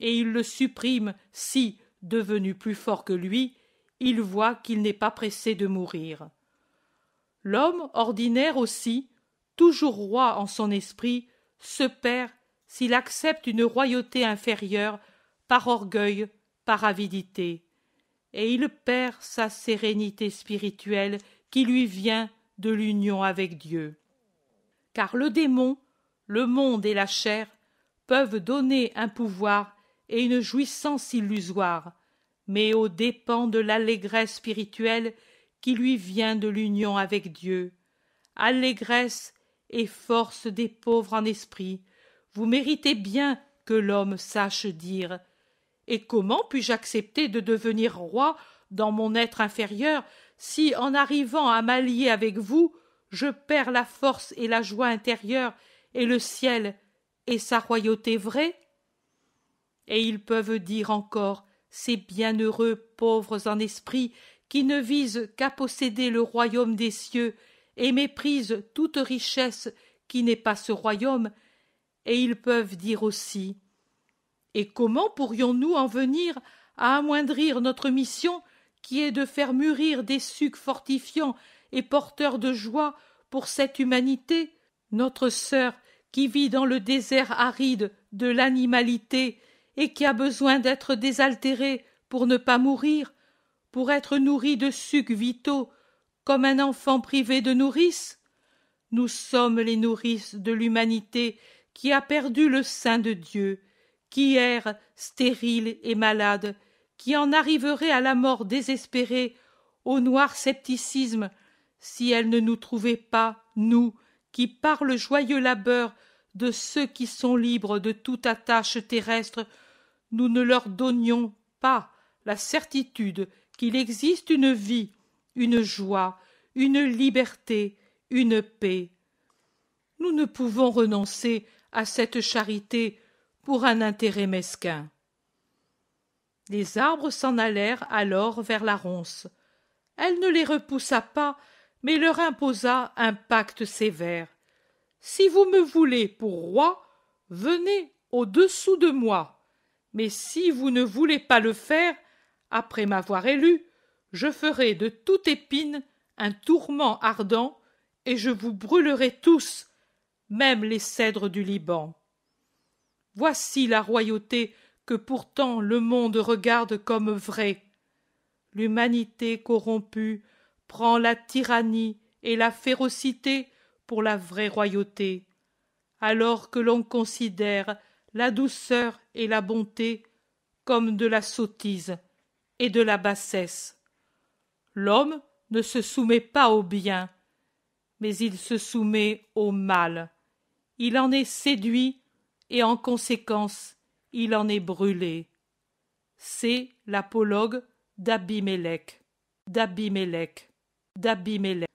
et il le supprime si, devenu plus fort que lui, il voit qu'il n'est pas pressé de mourir. L'homme ordinaire aussi, toujours roi en son esprit, se perd s'il accepte une royauté inférieure par orgueil, par avidité, et il perd sa sérénité spirituelle qui lui vient de l'union avec Dieu. Car le démon, le monde et la chair peuvent donner un pouvoir et une jouissance illusoire, mais au dépens de l'allégresse spirituelle qui lui vient de l'union avec Dieu, allégresse et force des pauvres en esprit, vous méritez bien que l'homme sache dire. Et comment puis-je accepter de devenir roi dans mon être inférieur si, en arrivant à m'allier avec vous, je perds la force et la joie intérieure et le ciel et sa royauté vraie Et ils peuvent dire encore ces bienheureux pauvres en esprit qui ne visent qu'à posséder le royaume des cieux et méprisent toute richesse qui n'est pas ce royaume et ils peuvent dire aussi Et comment pourrions-nous en venir à amoindrir notre mission qui est de faire mûrir des sucs fortifiants et porteurs de joie pour cette humanité, notre sœur qui vit dans le désert aride de l'animalité et qui a besoin d'être désaltérée pour ne pas mourir, pour être nourrie de sucs vitaux comme un enfant privé de nourrice Nous sommes les nourrices de l'humanité qui a perdu le sein de Dieu, qui erre stérile et malade, qui en arriverait à la mort désespérée, au noir scepticisme, si elle ne nous trouvait pas, nous, qui par le joyeux labeur de ceux qui sont libres de toute attache terrestre, nous ne leur donnions pas la certitude qu'il existe une vie, une joie, une liberté, une paix. Nous ne pouvons renoncer à cette charité pour un intérêt mesquin. Les arbres s'en allèrent alors vers la ronce. Elle ne les repoussa pas, mais leur imposa un pacte sévère. Si vous me voulez pour roi, venez au-dessous de moi. Mais si vous ne voulez pas le faire, après m'avoir élu, je ferai de toute épine un tourment ardent, et je vous brûlerai tous, même les cèdres du Liban. Voici la royauté que pourtant le monde regarde comme vraie. L'humanité corrompue prend la tyrannie et la férocité pour la vraie royauté, alors que l'on considère la douceur et la bonté comme de la sottise et de la bassesse. L'homme ne se soumet pas au bien, mais il se soumet au mal il en est séduit et en conséquence il en est brûlé. C'est l'apologue d'Abimélec, d'Abimélec, d'Abimélec.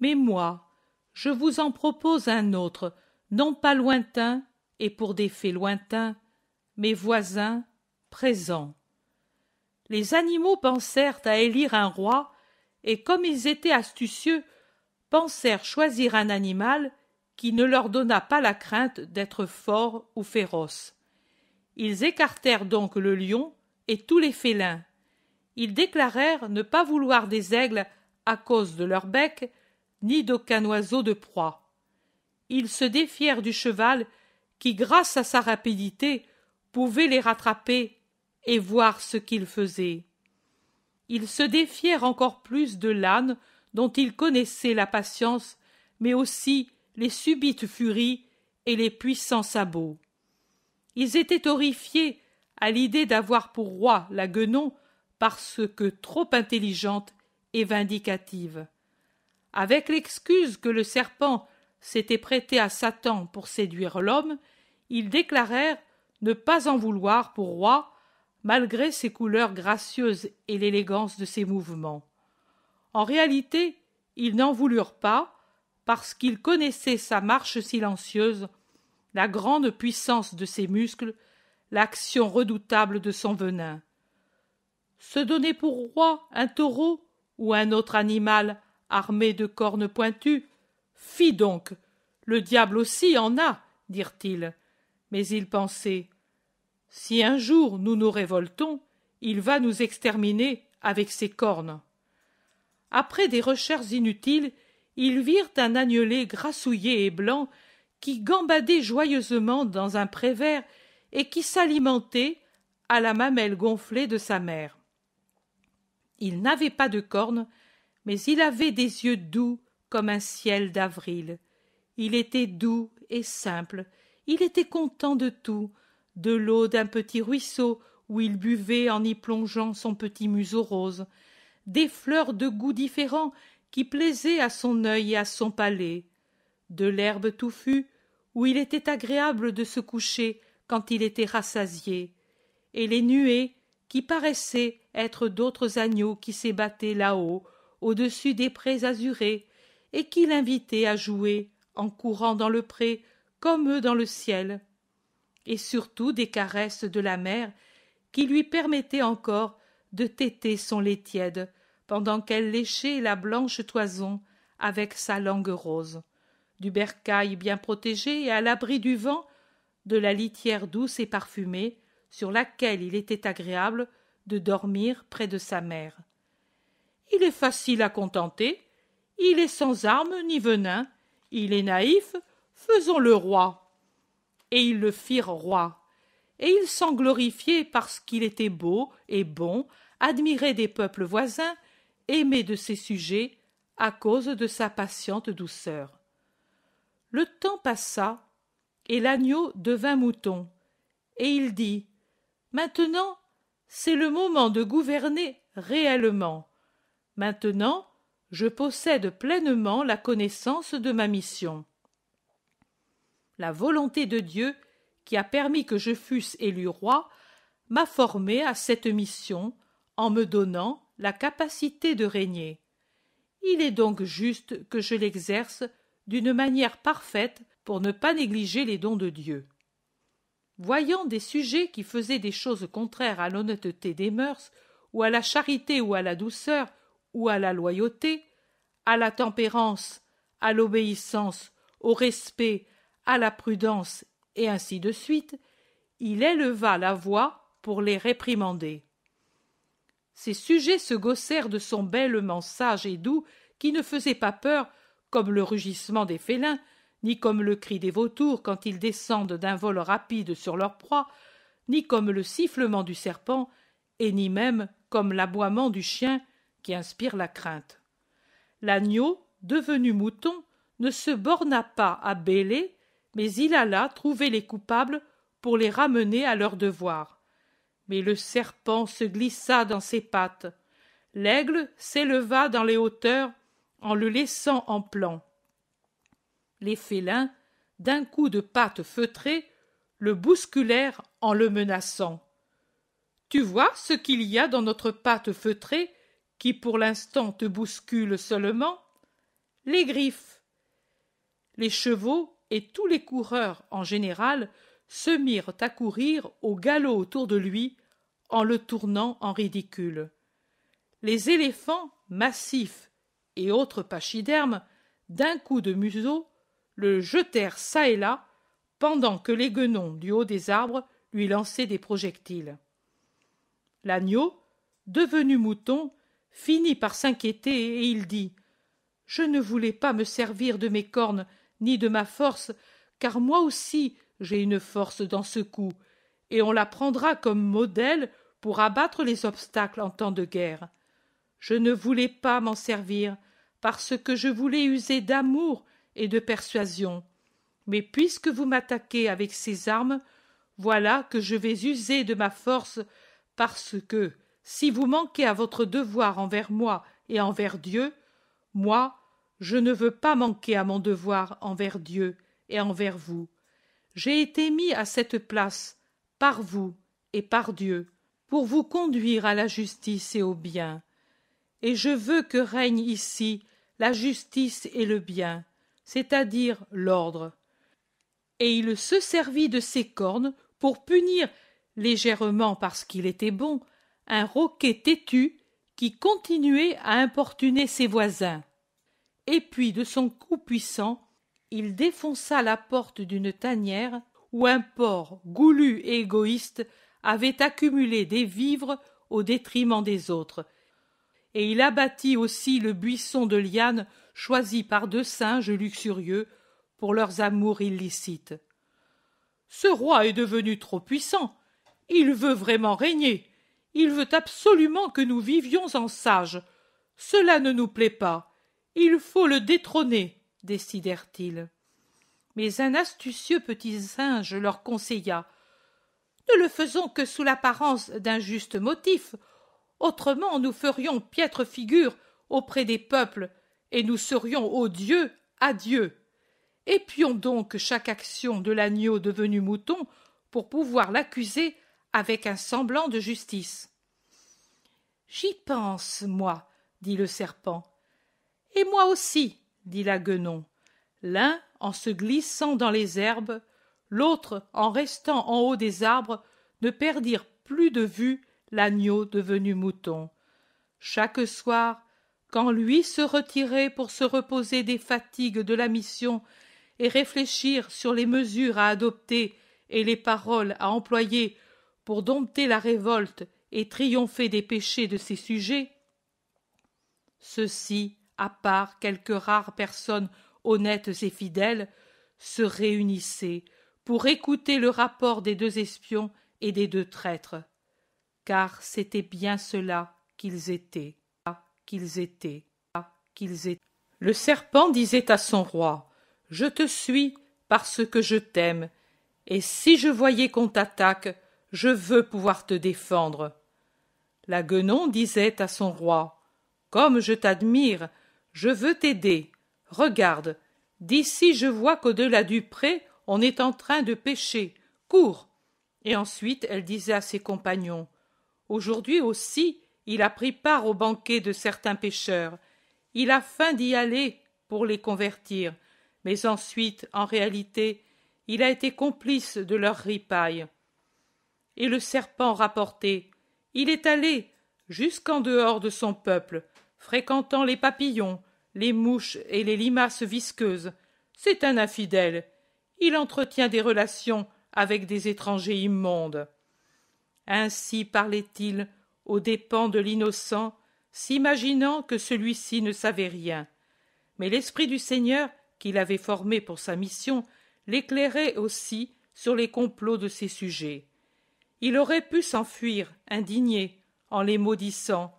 Mais moi, je vous en propose un autre, non pas lointain et pour des faits lointains, mais voisin présent Les animaux pensèrent à élire un roi, et comme ils étaient astucieux, pensèrent choisir un animal qui ne leur donna pas la crainte d'être forts ou féroces. Ils écartèrent donc le lion et tous les félins. Ils déclarèrent ne pas vouloir des aigles à cause de leur bec, ni d'aucun oiseau de proie. Ils se défièrent du cheval qui, grâce à sa rapidité, pouvait les rattraper et voir ce qu'ils faisaient. Ils se défièrent encore plus de l'âne dont ils connaissaient la patience, mais aussi les subites furies et les puissants sabots. Ils étaient horrifiés à l'idée d'avoir pour roi la guenon parce que trop intelligente et vindicative. Avec l'excuse que le serpent s'était prêté à Satan pour séduire l'homme, ils déclarèrent ne pas en vouloir pour roi, malgré ses couleurs gracieuses et l'élégance de ses mouvements. En réalité, ils n'en voulurent pas, parce qu'il connaissait sa marche silencieuse, la grande puissance de ses muscles, l'action redoutable de son venin. Se donner pour roi un taureau ou un autre animal armé de cornes pointues, fi donc. Le diable aussi en a, dirent-ils. Mais ils pensaient si un jour nous nous révoltons, il va nous exterminer avec ses cornes. Après des recherches inutiles, ils virent un agnelet grassouillé et blanc qui gambadait joyeusement dans un pré vert et qui s'alimentait à la mamelle gonflée de sa mère. Il n'avait pas de cornes, mais il avait des yeux doux comme un ciel d'avril. Il était doux et simple, il était content de tout, de l'eau d'un petit ruisseau où il buvait en y plongeant son petit museau rose, des fleurs de goûts différents qui plaisait à son œil et à son palais, de l'herbe touffue où il était agréable de se coucher quand il était rassasié, et les nuées qui paraissaient être d'autres agneaux qui s'ébattaient là-haut, au-dessus des prés azurés, et qui l'invitaient à jouer en courant dans le pré comme eux dans le ciel, et surtout des caresses de la mer qui lui permettaient encore de téter son lait tiède pendant qu'elle léchait la blanche toison avec sa langue rose. Du bercail bien protégé et à l'abri du vent, de la litière douce et parfumée, sur laquelle il était agréable de dormir près de sa mère. Il est facile à contenter, il est sans armes ni venin, il est naïf, faisons-le roi. Et ils le firent roi. Et ils s'en glorifiaient parce qu'il était beau et bon, admiré des peuples voisins, aimé de ses sujets à cause de sa patiente douceur. Le temps passa, et l'agneau devint mouton, et il dit Maintenant, c'est le moment de gouverner réellement. Maintenant, je possède pleinement la connaissance de ma mission. La volonté de Dieu, qui a permis que je fusse élu roi, m'a formé à cette mission en me donnant, la capacité de régner. Il est donc juste que je l'exerce d'une manière parfaite pour ne pas négliger les dons de Dieu. Voyant des sujets qui faisaient des choses contraires à l'honnêteté des mœurs, ou à la charité ou à la douceur, ou à la loyauté, à la tempérance, à l'obéissance, au respect, à la prudence, et ainsi de suite, il éleva la voix pour les réprimander. Ses sujets se gossèrent de son bêlement sage et doux qui ne faisait pas peur comme le rugissement des félins, ni comme le cri des vautours quand ils descendent d'un vol rapide sur leur proie, ni comme le sifflement du serpent, et ni même comme l'aboiement du chien qui inspire la crainte. L'agneau, devenu mouton, ne se borna pas à bêler, mais il alla trouver les coupables pour les ramener à leur devoir mais le serpent se glissa dans ses pattes. L'aigle s'éleva dans les hauteurs en le laissant en plan. Les félins, d'un coup de patte feutrée, le bousculèrent en le menaçant. Tu vois ce qu'il y a dans notre patte feutrée qui pour l'instant te bouscule seulement Les griffes. Les chevaux et tous les coureurs en général se mirent à courir au galop autour de lui, en le tournant en ridicule. Les éléphants massifs et autres pachydermes, d'un coup de museau, le jetèrent çà et là, pendant que les guenons du haut des arbres lui lançaient des projectiles. L'agneau, devenu mouton, finit par s'inquiéter et il dit Je ne voulais pas me servir de mes cornes ni de ma force, car moi aussi j'ai une force dans ce coup, et on la prendra comme modèle pour abattre les obstacles en temps de guerre. Je ne voulais pas m'en servir, parce que je voulais user d'amour et de persuasion. Mais puisque vous m'attaquez avec ces armes, voilà que je vais user de ma force, parce que, si vous manquez à votre devoir envers moi et envers Dieu, moi, je ne veux pas manquer à mon devoir envers Dieu et envers vous. J'ai été mis à cette place par vous et par Dieu, pour vous conduire à la justice et au bien. Et je veux que règne ici la justice et le bien, c'est-à-dire l'ordre. Et il se servit de ses cornes pour punir, légèrement parce qu'il était bon, un roquet têtu qui continuait à importuner ses voisins. Et puis de son coup puissant, il défonça la porte d'une tanière où un porc goulu et égoïste avait accumulé des vivres au détriment des autres, et il abattit aussi le buisson de Liane, choisi par deux singes luxurieux pour leurs amours illicites. Ce roi est devenu trop puissant. Il veut vraiment régner. Il veut absolument que nous vivions en sages. Cela ne nous plaît pas. Il faut le détrôner, décidèrent-ils mais un astucieux petit singe leur conseilla Ne le faisons que sous l'apparence d'un juste motif, autrement nous ferions piètre figure auprès des peuples, et nous serions odieux à Dieu. Épions donc chaque action de l'agneau devenu mouton pour pouvoir l'accuser avec un semblant de justice. J'y pense, moi, dit le serpent. Et moi aussi, dit la guenon. L'un en se glissant dans les herbes, l'autre en restant en haut des arbres, ne perdirent plus de vue l'agneau devenu mouton. Chaque soir, quand lui se retirait pour se reposer des fatigues de la mission et réfléchir sur les mesures à adopter et les paroles à employer pour dompter la révolte et triompher des péchés de ses sujets, ceux-ci, à part quelques rares personnes honnêtes et fidèles, se réunissaient pour écouter le rapport des deux espions et des deux traîtres car c'était bien cela qu'ils étaient, qu'ils étaient, qu'ils étaient. Le serpent disait à son roi Je te suis parce que je t'aime, et si je voyais qu'on t'attaque, je veux pouvoir te défendre. La guenon disait à son roi Comme je t'admire, je veux t'aider. Regarde, d'ici je vois qu'au-delà du pré, on est en train de pêcher. Cours Et ensuite elle disait à ses compagnons Aujourd'hui aussi, il a pris part au banquet de certains pêcheurs. Il a faim d'y aller pour les convertir. Mais ensuite, en réalité, il a été complice de leur ripaille. Et le serpent rapportait Il est allé jusqu'en dehors de son peuple, fréquentant les papillons, les mouches et les limaces visqueuses. C'est un infidèle. Il entretient des relations avec des étrangers immondes. Ainsi parlait-il aux dépens de l'innocent, s'imaginant que celui-ci ne savait rien. Mais l'esprit du Seigneur, qu'il avait formé pour sa mission, l'éclairait aussi sur les complots de ses sujets. Il aurait pu s'enfuir, indigné, en les maudissant,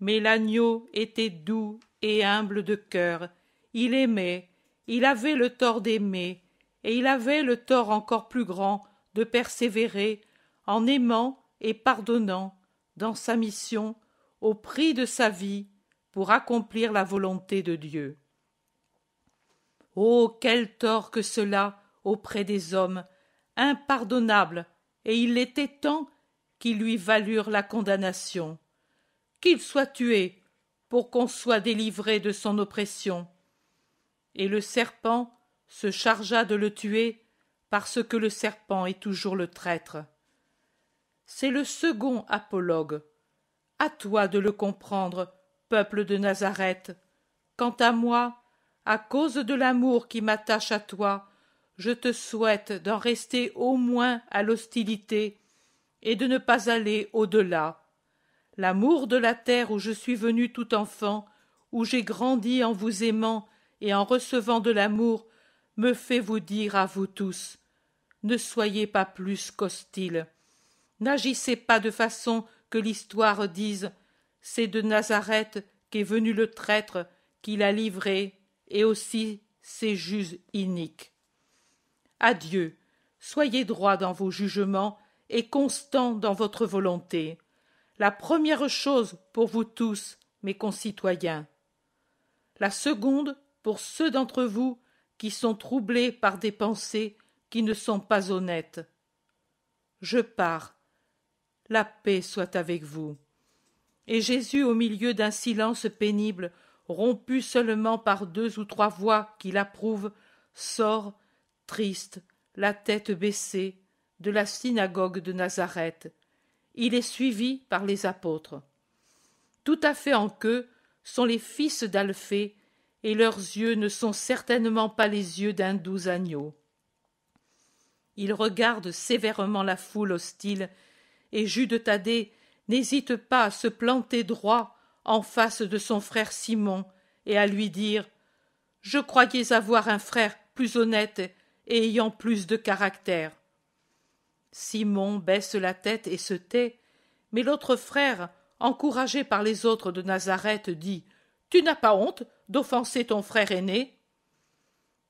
mais l'agneau était doux et humble de cœur. Il aimait, il avait le tort d'aimer, et il avait le tort encore plus grand de persévérer en aimant et pardonnant dans sa mission au prix de sa vie pour accomplir la volonté de Dieu. Oh, quel tort que cela auprès des hommes, impardonnable, et il était temps qu'ils lui valurent la condamnation. Qu'il soit tué, pour qu'on soit délivré de son oppression. Et le serpent se chargea de le tuer, parce que le serpent est toujours le traître. C'est le second apologue. À toi de le comprendre, peuple de Nazareth. Quant à moi, à cause de l'amour qui m'attache à toi, je te souhaite d'en rester au moins à l'hostilité et de ne pas aller au-delà l'amour de la terre où je suis venu tout enfant, où j'ai grandi en vous aimant et en recevant de l'amour, me fait vous dire à vous tous ne soyez pas plus qu'hostiles. N'agissez pas de façon que l'histoire dise c'est de Nazareth qu'est venu le traître qui l'a livré, et aussi ses juges iniques. Adieu, soyez droit dans vos jugements et constant dans votre volonté la première chose pour vous tous, mes concitoyens, la seconde pour ceux d'entre vous qui sont troublés par des pensées qui ne sont pas honnêtes. Je pars. La paix soit avec vous. Et Jésus, au milieu d'un silence pénible, rompu seulement par deux ou trois voix qu'il approuve, sort, triste, la tête baissée, de la synagogue de Nazareth, il est suivi par les apôtres. Tout à fait en queue sont les fils d'Alphée, et leurs yeux ne sont certainement pas les yeux d'un doux agneau. Il regarde sévèrement la foule hostile, et Jude Thaddée n'hésite pas à se planter droit en face de son frère Simon et à lui dire Je croyais avoir un frère plus honnête et ayant plus de caractère. Simon baisse la tête et se tait, mais l'autre frère, encouragé par les autres de Nazareth, dit Tu n'as pas honte d'offenser ton frère aîné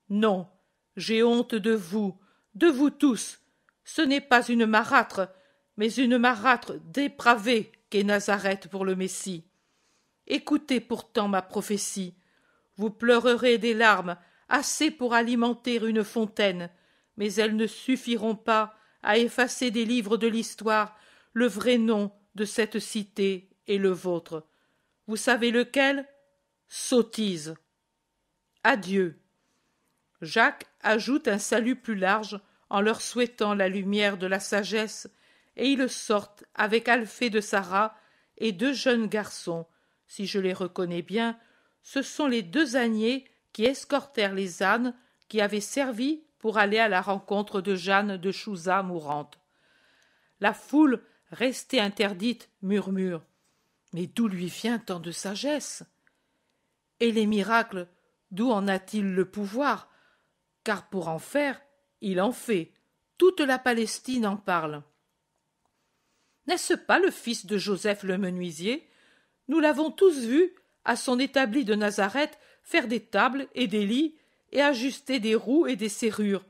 Non, j'ai honte de vous, de vous tous. Ce n'est pas une marâtre, mais une marâtre dépravée qu'est Nazareth pour le Messie. Écoutez pourtant ma prophétie. Vous pleurerez des larmes, assez pour alimenter une fontaine, mais elles ne suffiront pas à effacer des livres de l'histoire le vrai nom de cette cité et le vôtre. Vous savez lequel Sottise. Adieu. Jacques ajoute un salut plus large en leur souhaitant la lumière de la sagesse, et ils sortent avec Alphée de Sarah et deux jeunes garçons. Si je les reconnais bien, ce sont les deux âniers qui escortèrent les ânes qui avaient servi pour aller à la rencontre de Jeanne de Chouza mourante. La foule, restée interdite, murmure. Mais d'où lui vient tant de sagesse? Et les miracles, d'où en a t-il le pouvoir? Car pour en faire, il en fait. Toute la Palestine en parle. N'est ce pas le fils de Joseph le menuisier? Nous l'avons tous vu, à son établi de Nazareth, faire des tables et des lits et ajusté des roues et des serrures.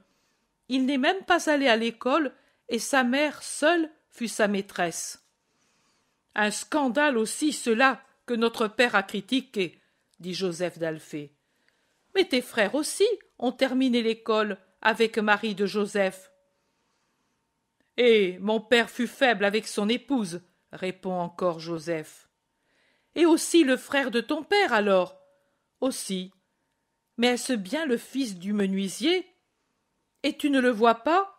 Il n'est même pas allé à l'école, et sa mère seule fut sa maîtresse. Un scandale aussi cela que notre père a critiqué, dit Joseph d'Alphée. Mais tes frères aussi ont terminé l'école avec Marie de Joseph. Et eh, mon père fut faible avec son épouse, répond encore Joseph. Et aussi le frère de ton père alors. Aussi, mais est-ce bien le fils du menuisier Et tu ne le vois pas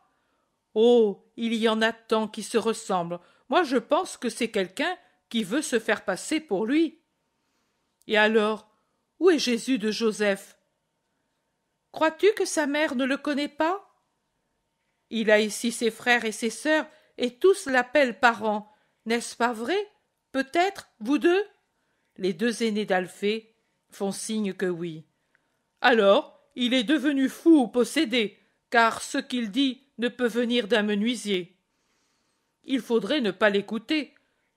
Oh, il y en a tant qui se ressemblent. Moi, je pense que c'est quelqu'un qui veut se faire passer pour lui. Et alors, où est Jésus de Joseph Crois-tu que sa mère ne le connaît pas Il a ici ses frères et ses sœurs, et tous l'appellent parent. N'est-ce pas vrai Peut-être, vous deux Les deux aînés d'Alphée font signe que oui. Alors, il est devenu fou ou possédé, car ce qu'il dit ne peut venir d'un menuisier. Il faudrait ne pas l'écouter.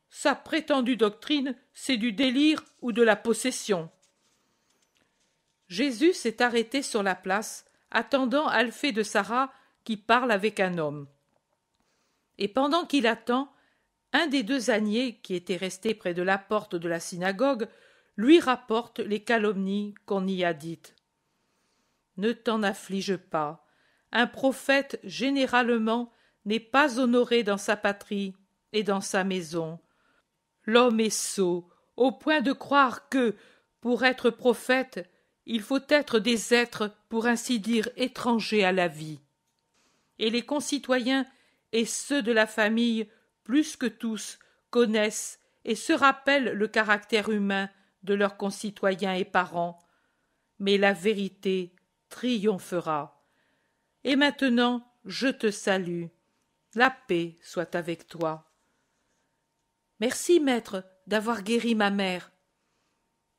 Sa prétendue doctrine, c'est du délire ou de la possession. Jésus s'est arrêté sur la place, attendant Alphée de Sarah qui parle avec un homme. Et pendant qu'il attend, un des deux âniers qui était resté près de la porte de la synagogue lui rapporte les calomnies qu'on y a dites. Ne t'en afflige pas. Un prophète, généralement, n'est pas honoré dans sa patrie et dans sa maison. L'homme est sot, au point de croire que, pour être prophète, il faut être des êtres, pour ainsi dire, étrangers à la vie. Et les concitoyens et ceux de la famille, plus que tous, connaissent et se rappellent le caractère humain de leurs concitoyens et parents. Mais la vérité triomphera. Et maintenant, je te salue. La paix soit avec toi. Merci, maître, d'avoir guéri ma mère.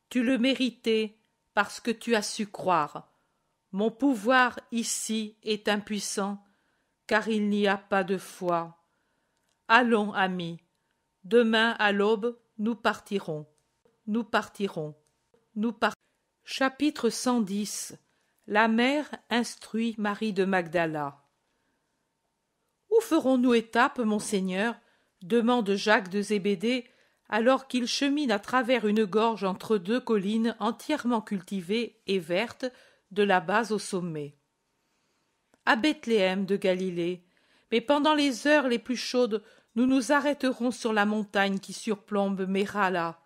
Tu le méritais parce que tu as su croire. Mon pouvoir ici est impuissant, car il n'y a pas de foi. Allons, ami. Demain à l'aube, nous partirons. Nous partirons. Nous partirons. Chapitre 110 la mère instruit Marie de Magdala. Où ferons-nous étape, monseigneur demande Jacques de Zébédée, alors qu'il chemine à travers une gorge entre deux collines entièrement cultivées et vertes, de la base au sommet. À Bethléem de Galilée, mais pendant les heures les plus chaudes, nous nous arrêterons sur la montagne qui surplombe Mérala.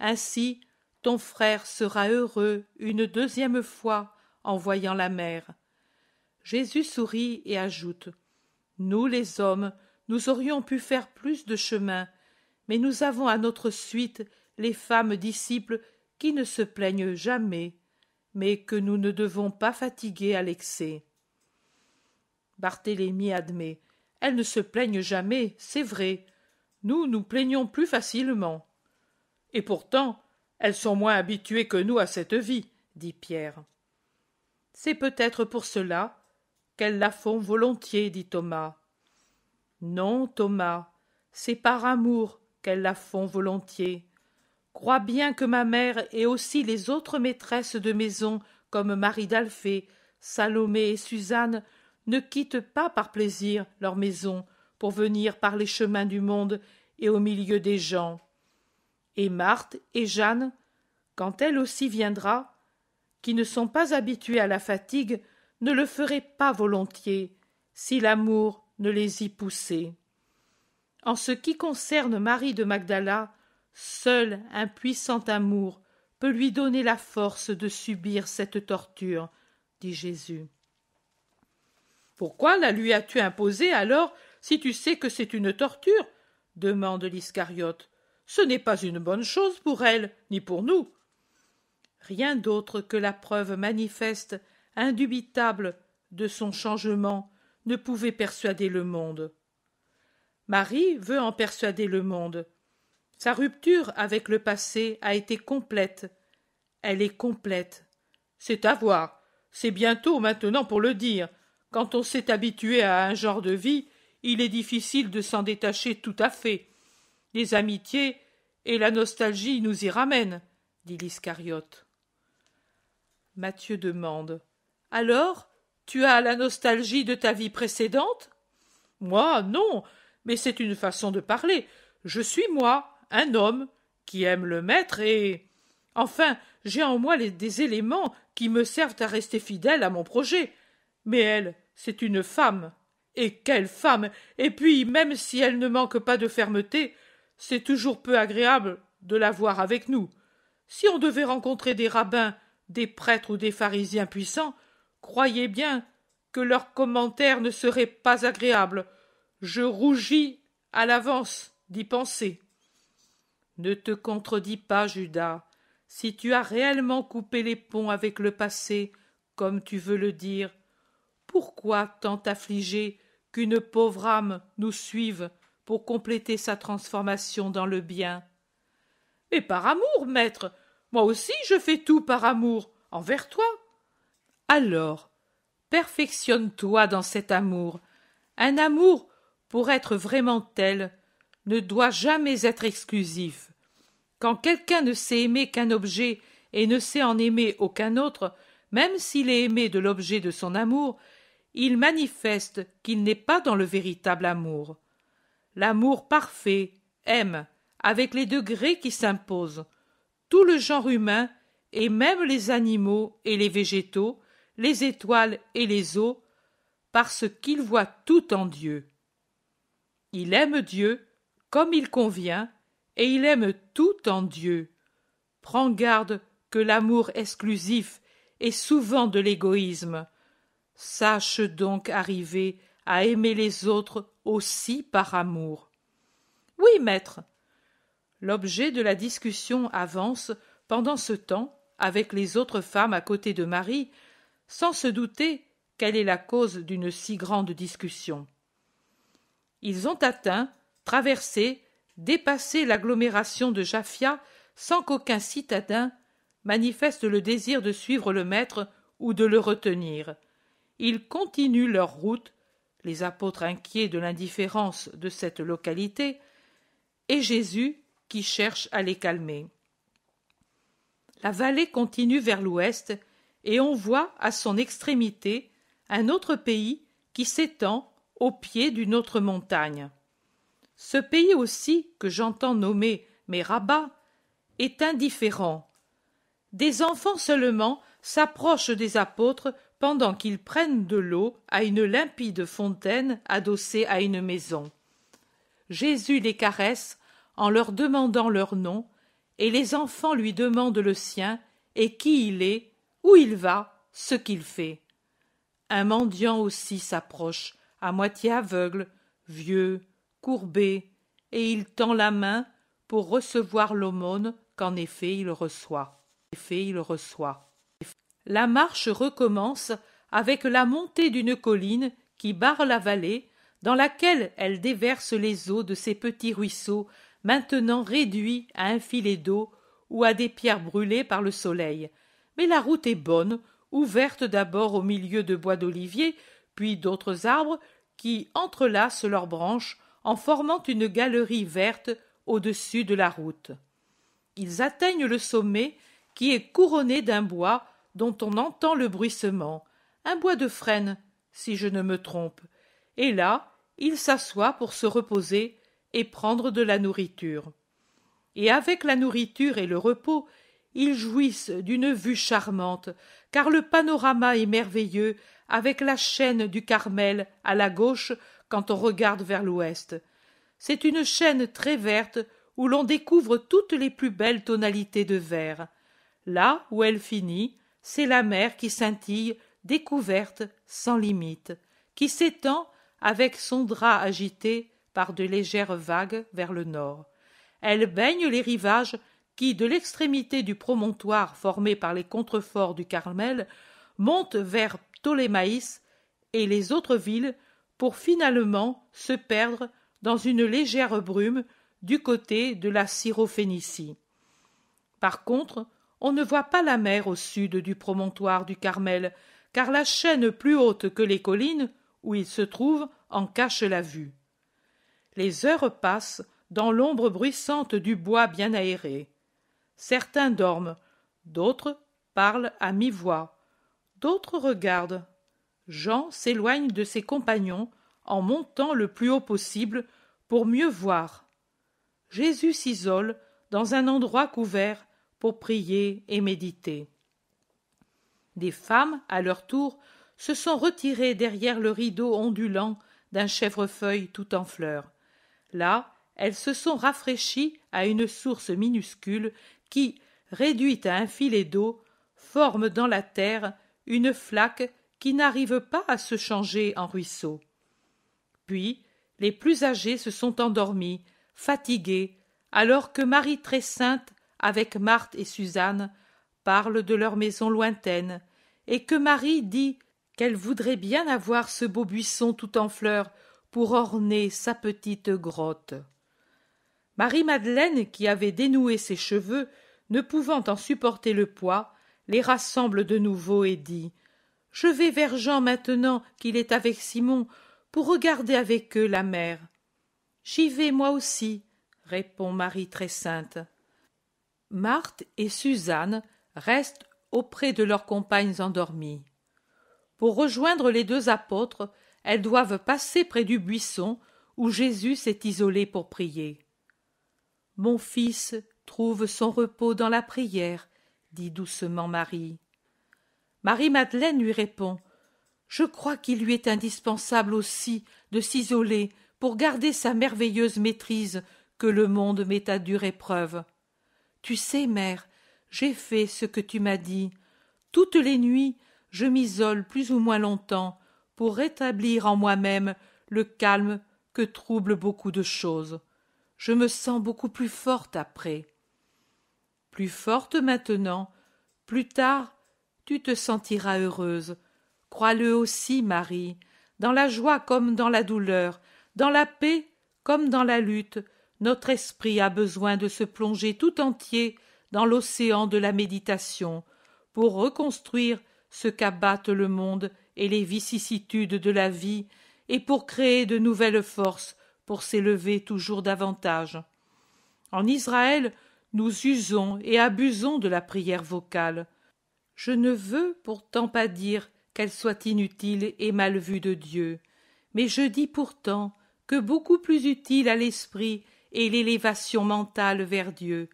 Ainsi, ton frère sera heureux une deuxième fois en voyant la mer. Jésus sourit et ajoute Nous les hommes, nous aurions pu faire plus de chemin, mais nous avons à notre suite les femmes disciples qui ne se plaignent jamais, mais que nous ne devons pas fatiguer à l'excès. Barthélemy admet. Elles ne se plaignent jamais, c'est vrai. Nous nous plaignons plus facilement. Et pourtant, elles sont moins habituées que nous à cette vie, dit Pierre c'est peut-être pour cela qu'elles la font volontiers dit thomas non thomas c'est par amour qu'elles la font volontiers crois bien que ma mère et aussi les autres maîtresses de maison comme marie d'alphée salomé et suzanne ne quittent pas par plaisir leur maison pour venir par les chemins du monde et au milieu des gens. Et Marthe et Jeanne, quand elle aussi viendra, qui ne sont pas habitués à la fatigue ne le feraient pas volontiers si l'amour ne les y poussait. En ce qui concerne Marie de Magdala, seul un puissant amour peut lui donner la force de subir cette torture, dit Jésus. Pourquoi la lui as-tu imposée alors si tu sais que c'est une torture demande l'Iscariote. Ce n'est pas une bonne chose pour elle, ni pour nous rien d'autre que la preuve manifeste, indubitable, de son changement ne pouvait persuader le monde. Marie veut en persuader le monde. Sa rupture avec le passé a été complète. Elle est complète. C'est à voir. C'est bientôt maintenant pour le dire. Quand on s'est habitué à un genre de vie, il est difficile de s'en détacher tout à fait. Les amitiés et la nostalgie nous y ramènent, dit l'Iscariote. Mathieu demande. Alors, tu as la nostalgie de ta vie précédente? Moi, non, mais c'est une façon de parler. Je suis moi, un homme, qui aime le maître et. Enfin, j'ai en moi des éléments qui me servent à rester fidèle à mon projet. Mais elle, c'est une femme. Et quelle femme Et puis, même si elle ne manque pas de fermeté, c'est toujours peu agréable de la voir avec nous. Si on devait rencontrer des rabbins des prêtres ou des pharisiens puissants, croyez bien que leurs commentaires ne seraient pas agréables. Je rougis à l'avance d'y penser. Ne te contredis pas, Judas. Si tu as réellement coupé les ponts avec le passé, comme tu veux le dire, pourquoi tant affliger qu'une pauvre âme nous suive pour compléter sa transformation dans le bien? Et par amour, maître, moi aussi je fais tout par amour envers toi. Alors, perfectionne toi dans cet amour. Un amour, pour être vraiment tel, ne doit jamais être exclusif. Quand quelqu'un ne sait aimer qu'un objet et ne sait en aimer aucun autre, même s'il est aimé de l'objet de son amour, il manifeste qu'il n'est pas dans le véritable amour. L'amour parfait aime avec les degrés qui s'imposent, tout le genre humain, et même les animaux et les végétaux, les étoiles et les eaux, parce qu'il voit tout en Dieu. Il aime Dieu comme il convient, et il aime tout en Dieu. Prends garde que l'amour exclusif est souvent de l'égoïsme. Sache donc arriver à aimer les autres aussi par amour. Oui, maître, L'objet de la discussion avance pendant ce temps avec les autres femmes à côté de Marie, sans se douter quelle est la cause d'une si grande discussion. Ils ont atteint, traversé, dépassé l'agglomération de Jaffia sans qu'aucun citadin manifeste le désir de suivre le maître ou de le retenir. Ils continuent leur route, les apôtres inquiets de l'indifférence de cette localité, et Jésus, qui cherche à les calmer. La vallée continue vers l'ouest, et on voit à son extrémité un autre pays qui s'étend au pied d'une autre montagne. Ce pays aussi, que j'entends nommer Meraba, est indifférent. Des enfants seulement s'approchent des apôtres pendant qu'ils prennent de l'eau à une limpide fontaine adossée à une maison. Jésus les caresse en leur demandant leur nom, et les enfants lui demandent le sien, et qui il est, où il va, ce qu'il fait. Un mendiant aussi s'approche, à moitié aveugle, vieux, courbé, et il tend la main pour recevoir l'aumône qu'en effet il reçoit. Effet, il reçoit. La marche recommence avec la montée d'une colline qui barre la vallée, dans laquelle elle déverse les eaux de ses petits ruisseaux maintenant réduit à un filet d'eau ou à des pierres brûlées par le soleil. Mais la route est bonne, ouverte d'abord au milieu de bois d'oliviers, puis d'autres arbres qui entrelacent leurs branches en formant une galerie verte au-dessus de la route. Ils atteignent le sommet qui est couronné d'un bois dont on entend le bruissement, un bois de frêne, si je ne me trompe. Et là, ils s'assoient pour se reposer et prendre de la nourriture. Et avec la nourriture et le repos, ils jouissent d'une vue charmante, car le panorama est merveilleux avec la chaîne du Carmel à la gauche quand on regarde vers l'ouest. C'est une chaîne très verte où l'on découvre toutes les plus belles tonalités de vert. Là où elle finit, c'est la mer qui scintille, découverte, sans limite, qui s'étend, avec son drap agité, par de légères vagues vers le nord. Elle baigne les rivages qui, de l'extrémité du promontoire formé par les contreforts du Carmel, montent vers Ptolémaïs et les autres villes pour finalement se perdre dans une légère brume du côté de la Syrophénicie. Par contre, on ne voit pas la mer au sud du promontoire du Carmel, car la chaîne plus haute que les collines où il se trouve en cache la vue. Les heures passent dans l'ombre bruissante du bois bien aéré. Certains dorment, d'autres parlent à mi-voix, d'autres regardent. Jean s'éloigne de ses compagnons en montant le plus haut possible pour mieux voir. Jésus s'isole dans un endroit couvert pour prier et méditer. Des femmes, à leur tour, se sont retirées derrière le rideau ondulant d'un chèvrefeuille tout en fleurs. Là, elles se sont rafraîchies à une source minuscule qui, réduite à un filet d'eau, forme dans la terre une flaque qui n'arrive pas à se changer en ruisseau. Puis, les plus âgés se sont endormis, fatigués, alors que Marie très sainte, avec Marthe et Suzanne, parle de leur maison lointaine, et que Marie dit qu'elle voudrait bien avoir ce beau buisson tout en fleurs pour orner sa petite grotte. Marie-Madeleine, qui avait dénoué ses cheveux, ne pouvant en supporter le poids, les rassemble de nouveau et dit Je vais vers Jean maintenant qu'il est avec Simon pour regarder avec eux la mer. J'y vais moi aussi, répond Marie très sainte. Marthe et Suzanne restent auprès de leurs compagnes endormies. Pour rejoindre les deux apôtres, elles doivent passer près du buisson où Jésus s'est isolé pour prier. Mon fils trouve son repos dans la prière, dit doucement Marie. Marie-Madeleine lui répond Je crois qu'il lui est indispensable aussi de s'isoler pour garder sa merveilleuse maîtrise que le monde met à dure épreuve. Tu sais, mère, j'ai fait ce que tu m'as dit. Toutes les nuits, je m'isole plus ou moins longtemps pour rétablir en moi-même le calme que troublent beaucoup de choses. Je me sens beaucoup plus forte après. Plus forte maintenant, plus tard, tu te sentiras heureuse. Crois-le aussi, Marie, dans la joie comme dans la douleur, dans la paix comme dans la lutte, notre esprit a besoin de se plonger tout entier dans l'océan de la méditation pour reconstruire ce qu'abatte le monde et les vicissitudes de la vie, et pour créer de nouvelles forces pour s'élever toujours davantage. En Israël, nous usons et abusons de la prière vocale. Je ne veux pourtant pas dire qu'elle soit inutile et mal vue de Dieu, mais je dis pourtant que beaucoup plus utile à l'esprit est l'élévation mentale vers Dieu,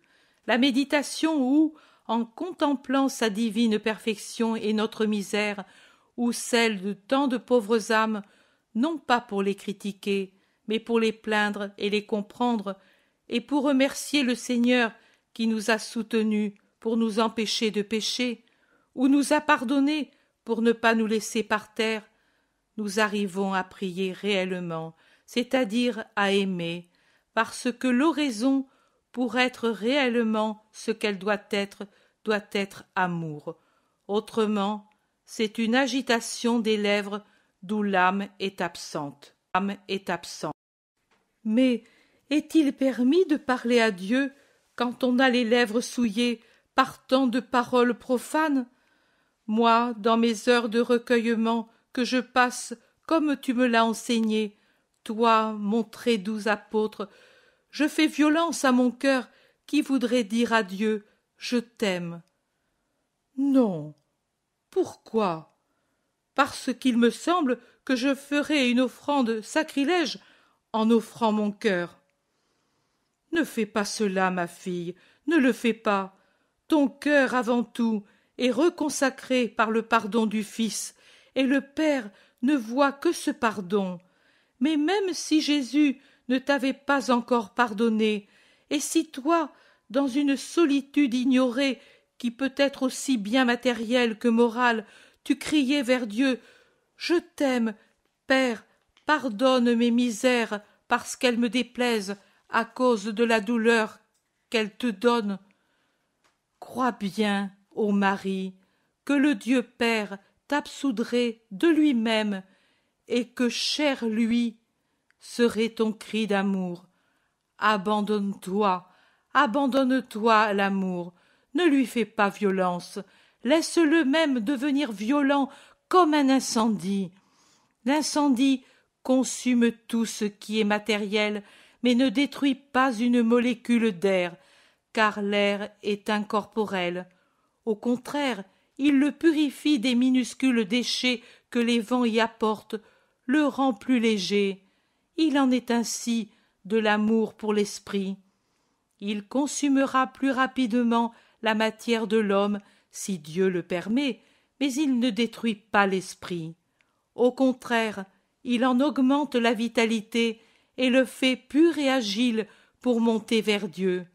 la méditation où, en contemplant sa divine perfection et notre misère, ou celle de tant de pauvres âmes, non pas pour les critiquer, mais pour les plaindre et les comprendre, et pour remercier le Seigneur qui nous a soutenus pour nous empêcher de pécher, ou nous a pardonnés pour ne pas nous laisser par terre, nous arrivons à prier réellement, c'est-à-dire à aimer, parce que l'oraison, pour être réellement ce qu'elle doit être, doit être amour. Autrement, c'est une agitation des lèvres d'où l'âme est absente. Âme est absente. Mais est-il permis de parler à Dieu quand on a les lèvres souillées par tant de paroles profanes Moi, dans mes heures de recueillement que je passe comme tu me l'as enseigné, toi, mon très doux apôtre, je fais violence à mon cœur qui voudrait dire à Dieu Je t'aime. Non, pourquoi parce qu'il me semble que je ferais une offrande sacrilège en offrant mon cœur ne fais pas cela ma fille ne le fais pas ton cœur avant tout est reconsacré par le pardon du fils et le père ne voit que ce pardon mais même si jésus ne t'avait pas encore pardonné et si toi dans une solitude ignorée qui peut être aussi bien matériel que moral, tu criais vers Dieu Je t'aime, Père, pardonne mes misères parce qu'elles me déplaisent à cause de la douleur qu'elles te donnent. Crois bien, ô Marie, que le Dieu Père t'absoudrait de lui-même et que cher lui serait ton cri d'amour. Abandonne-toi, abandonne-toi à l'amour, ne lui fais pas violence laisse le même devenir violent comme un incendie l'incendie consume tout ce qui est matériel mais ne détruit pas une molécule d'air car l'air est incorporel au contraire il le purifie des minuscules déchets que les vents y apportent le rend plus léger il en est ainsi de l'amour pour l'esprit il consumera plus rapidement la matière de l'homme, si Dieu le permet, mais il ne détruit pas l'esprit. Au contraire, il en augmente la vitalité et le fait pur et agile pour monter vers Dieu.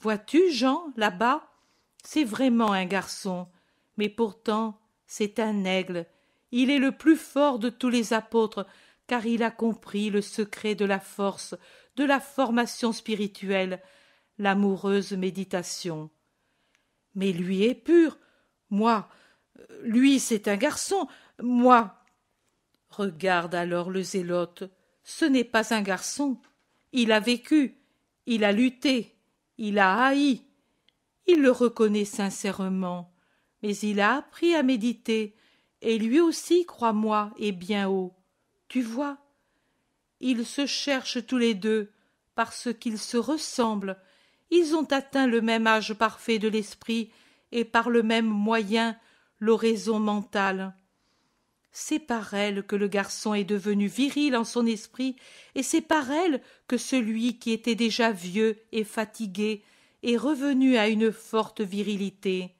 Vois-tu, Jean, là-bas, c'est vraiment un garçon, mais pourtant c'est un aigle. Il est le plus fort de tous les apôtres, car il a compris le secret de la force, de la formation spirituelle, l'amoureuse méditation. Mais lui est pur. Moi. Lui, c'est un garçon. Moi. Regarde alors le zélote. Ce n'est pas un garçon. Il a vécu. Il a lutté. Il a haï. Il le reconnaît sincèrement. Mais il a appris à méditer. Et lui aussi, crois-moi, est bien haut. Tu vois, ils se cherchent tous les deux parce qu'ils se ressemblent ils ont atteint le même âge parfait de l'esprit et par le même moyen l'oraison mentale. C'est par elle que le garçon est devenu viril en son esprit, et c'est par elle que celui qui était déjà vieux et fatigué est revenu à une forte virilité.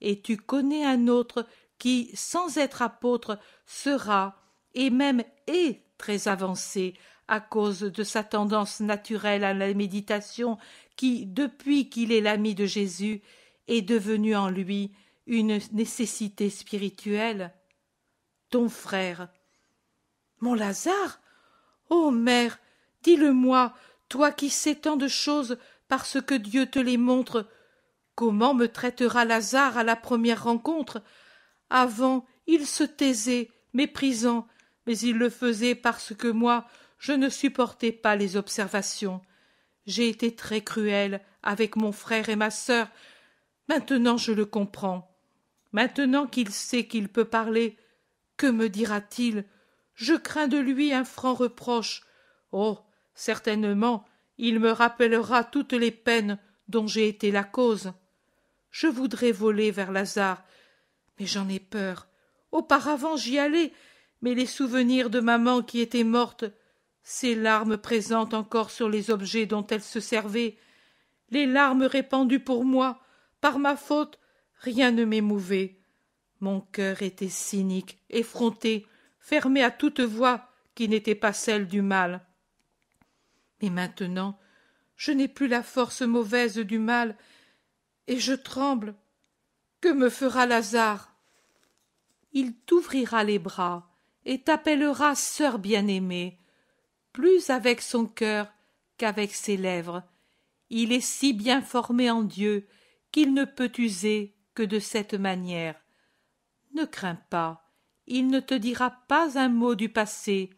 Et tu connais un autre qui, sans être apôtre, sera, et même est très avancé, à cause de sa tendance naturelle à la méditation qui, depuis qu'il est l'ami de Jésus, est devenue en lui une nécessité spirituelle. Ton frère. Mon Lazare. Ô mère, dis le moi, toi qui sais tant de choses parce que Dieu te les montre, comment me traitera Lazare à la première rencontre? Avant il se taisait, méprisant, mais il le faisait parce que moi je ne supportais pas les observations. J'ai été très cruel avec mon frère et ma sœur. Maintenant je le comprends. Maintenant qu'il sait qu'il peut parler, que me dira-t-il Je crains de lui un franc reproche. Oh, certainement, il me rappellera toutes les peines dont j'ai été la cause. Je voudrais voler vers Lazare, mais j'en ai peur. Auparavant j'y allais, mais les souvenirs de maman qui était morte ses larmes présentes encore sur les objets dont elle se servait, les larmes répandues pour moi, par ma faute, rien ne m'émouvait. Mon cœur était cynique, effronté, fermé à toute voix qui n'était pas celle du mal. Mais maintenant, je n'ai plus la force mauvaise du mal, et je tremble. Que me fera Lazare Il t'ouvrira les bras et t'appellera sœur bien-aimée plus avec son cœur qu'avec ses lèvres. Il est si bien formé en Dieu qu'il ne peut user que de cette manière. Ne crains pas, il ne te dira pas un mot du passé.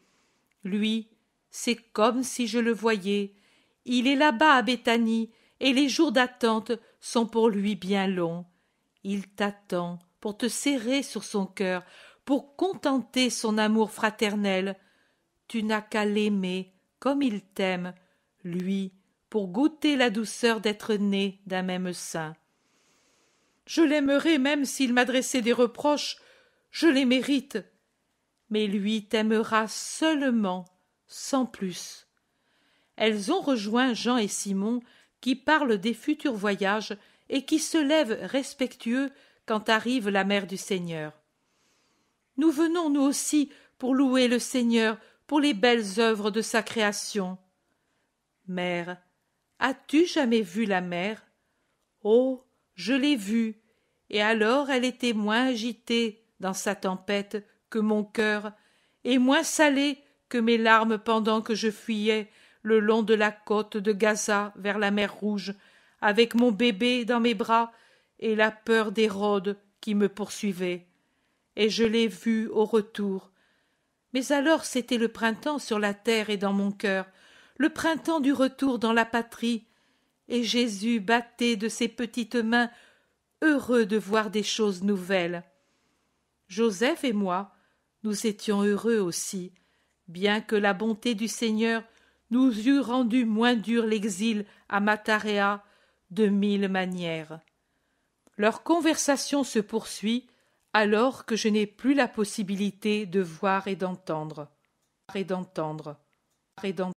Lui, c'est comme si je le voyais. Il est là-bas à Béthanie, et les jours d'attente sont pour lui bien longs. Il t'attend pour te serrer sur son cœur, pour contenter son amour fraternel, tu n'as qu'à l'aimer comme il t'aime, lui, pour goûter la douceur d'être né d'un même sein. Je l'aimerais même s'il m'adressait des reproches, je les mérite. Mais lui t'aimera seulement, sans plus. Elles ont rejoint Jean et Simon, qui parlent des futurs voyages et qui se lèvent respectueux quand arrive la mère du Seigneur. Nous venons, nous aussi, pour louer le Seigneur, pour les belles œuvres de sa création. Mère, as-tu jamais vu la mer Oh, je l'ai vue, et alors elle était moins agitée dans sa tempête que mon cœur, et moins salée que mes larmes pendant que je fuyais le long de la côte de Gaza vers la mer Rouge, avec mon bébé dans mes bras et la peur d'Hérode qui me poursuivait. Et je l'ai vue au retour, mais alors c'était le printemps sur la terre et dans mon cœur, le printemps du retour dans la patrie, et Jésus battait de ses petites mains, heureux de voir des choses nouvelles. Joseph et moi, nous étions heureux aussi, bien que la bonté du Seigneur nous eût rendu moins dur l'exil à Mataréa de mille manières. Leur conversation se poursuit, alors que je n'ai plus la possibilité de voir et d'entendre et d'entendre et d'entendre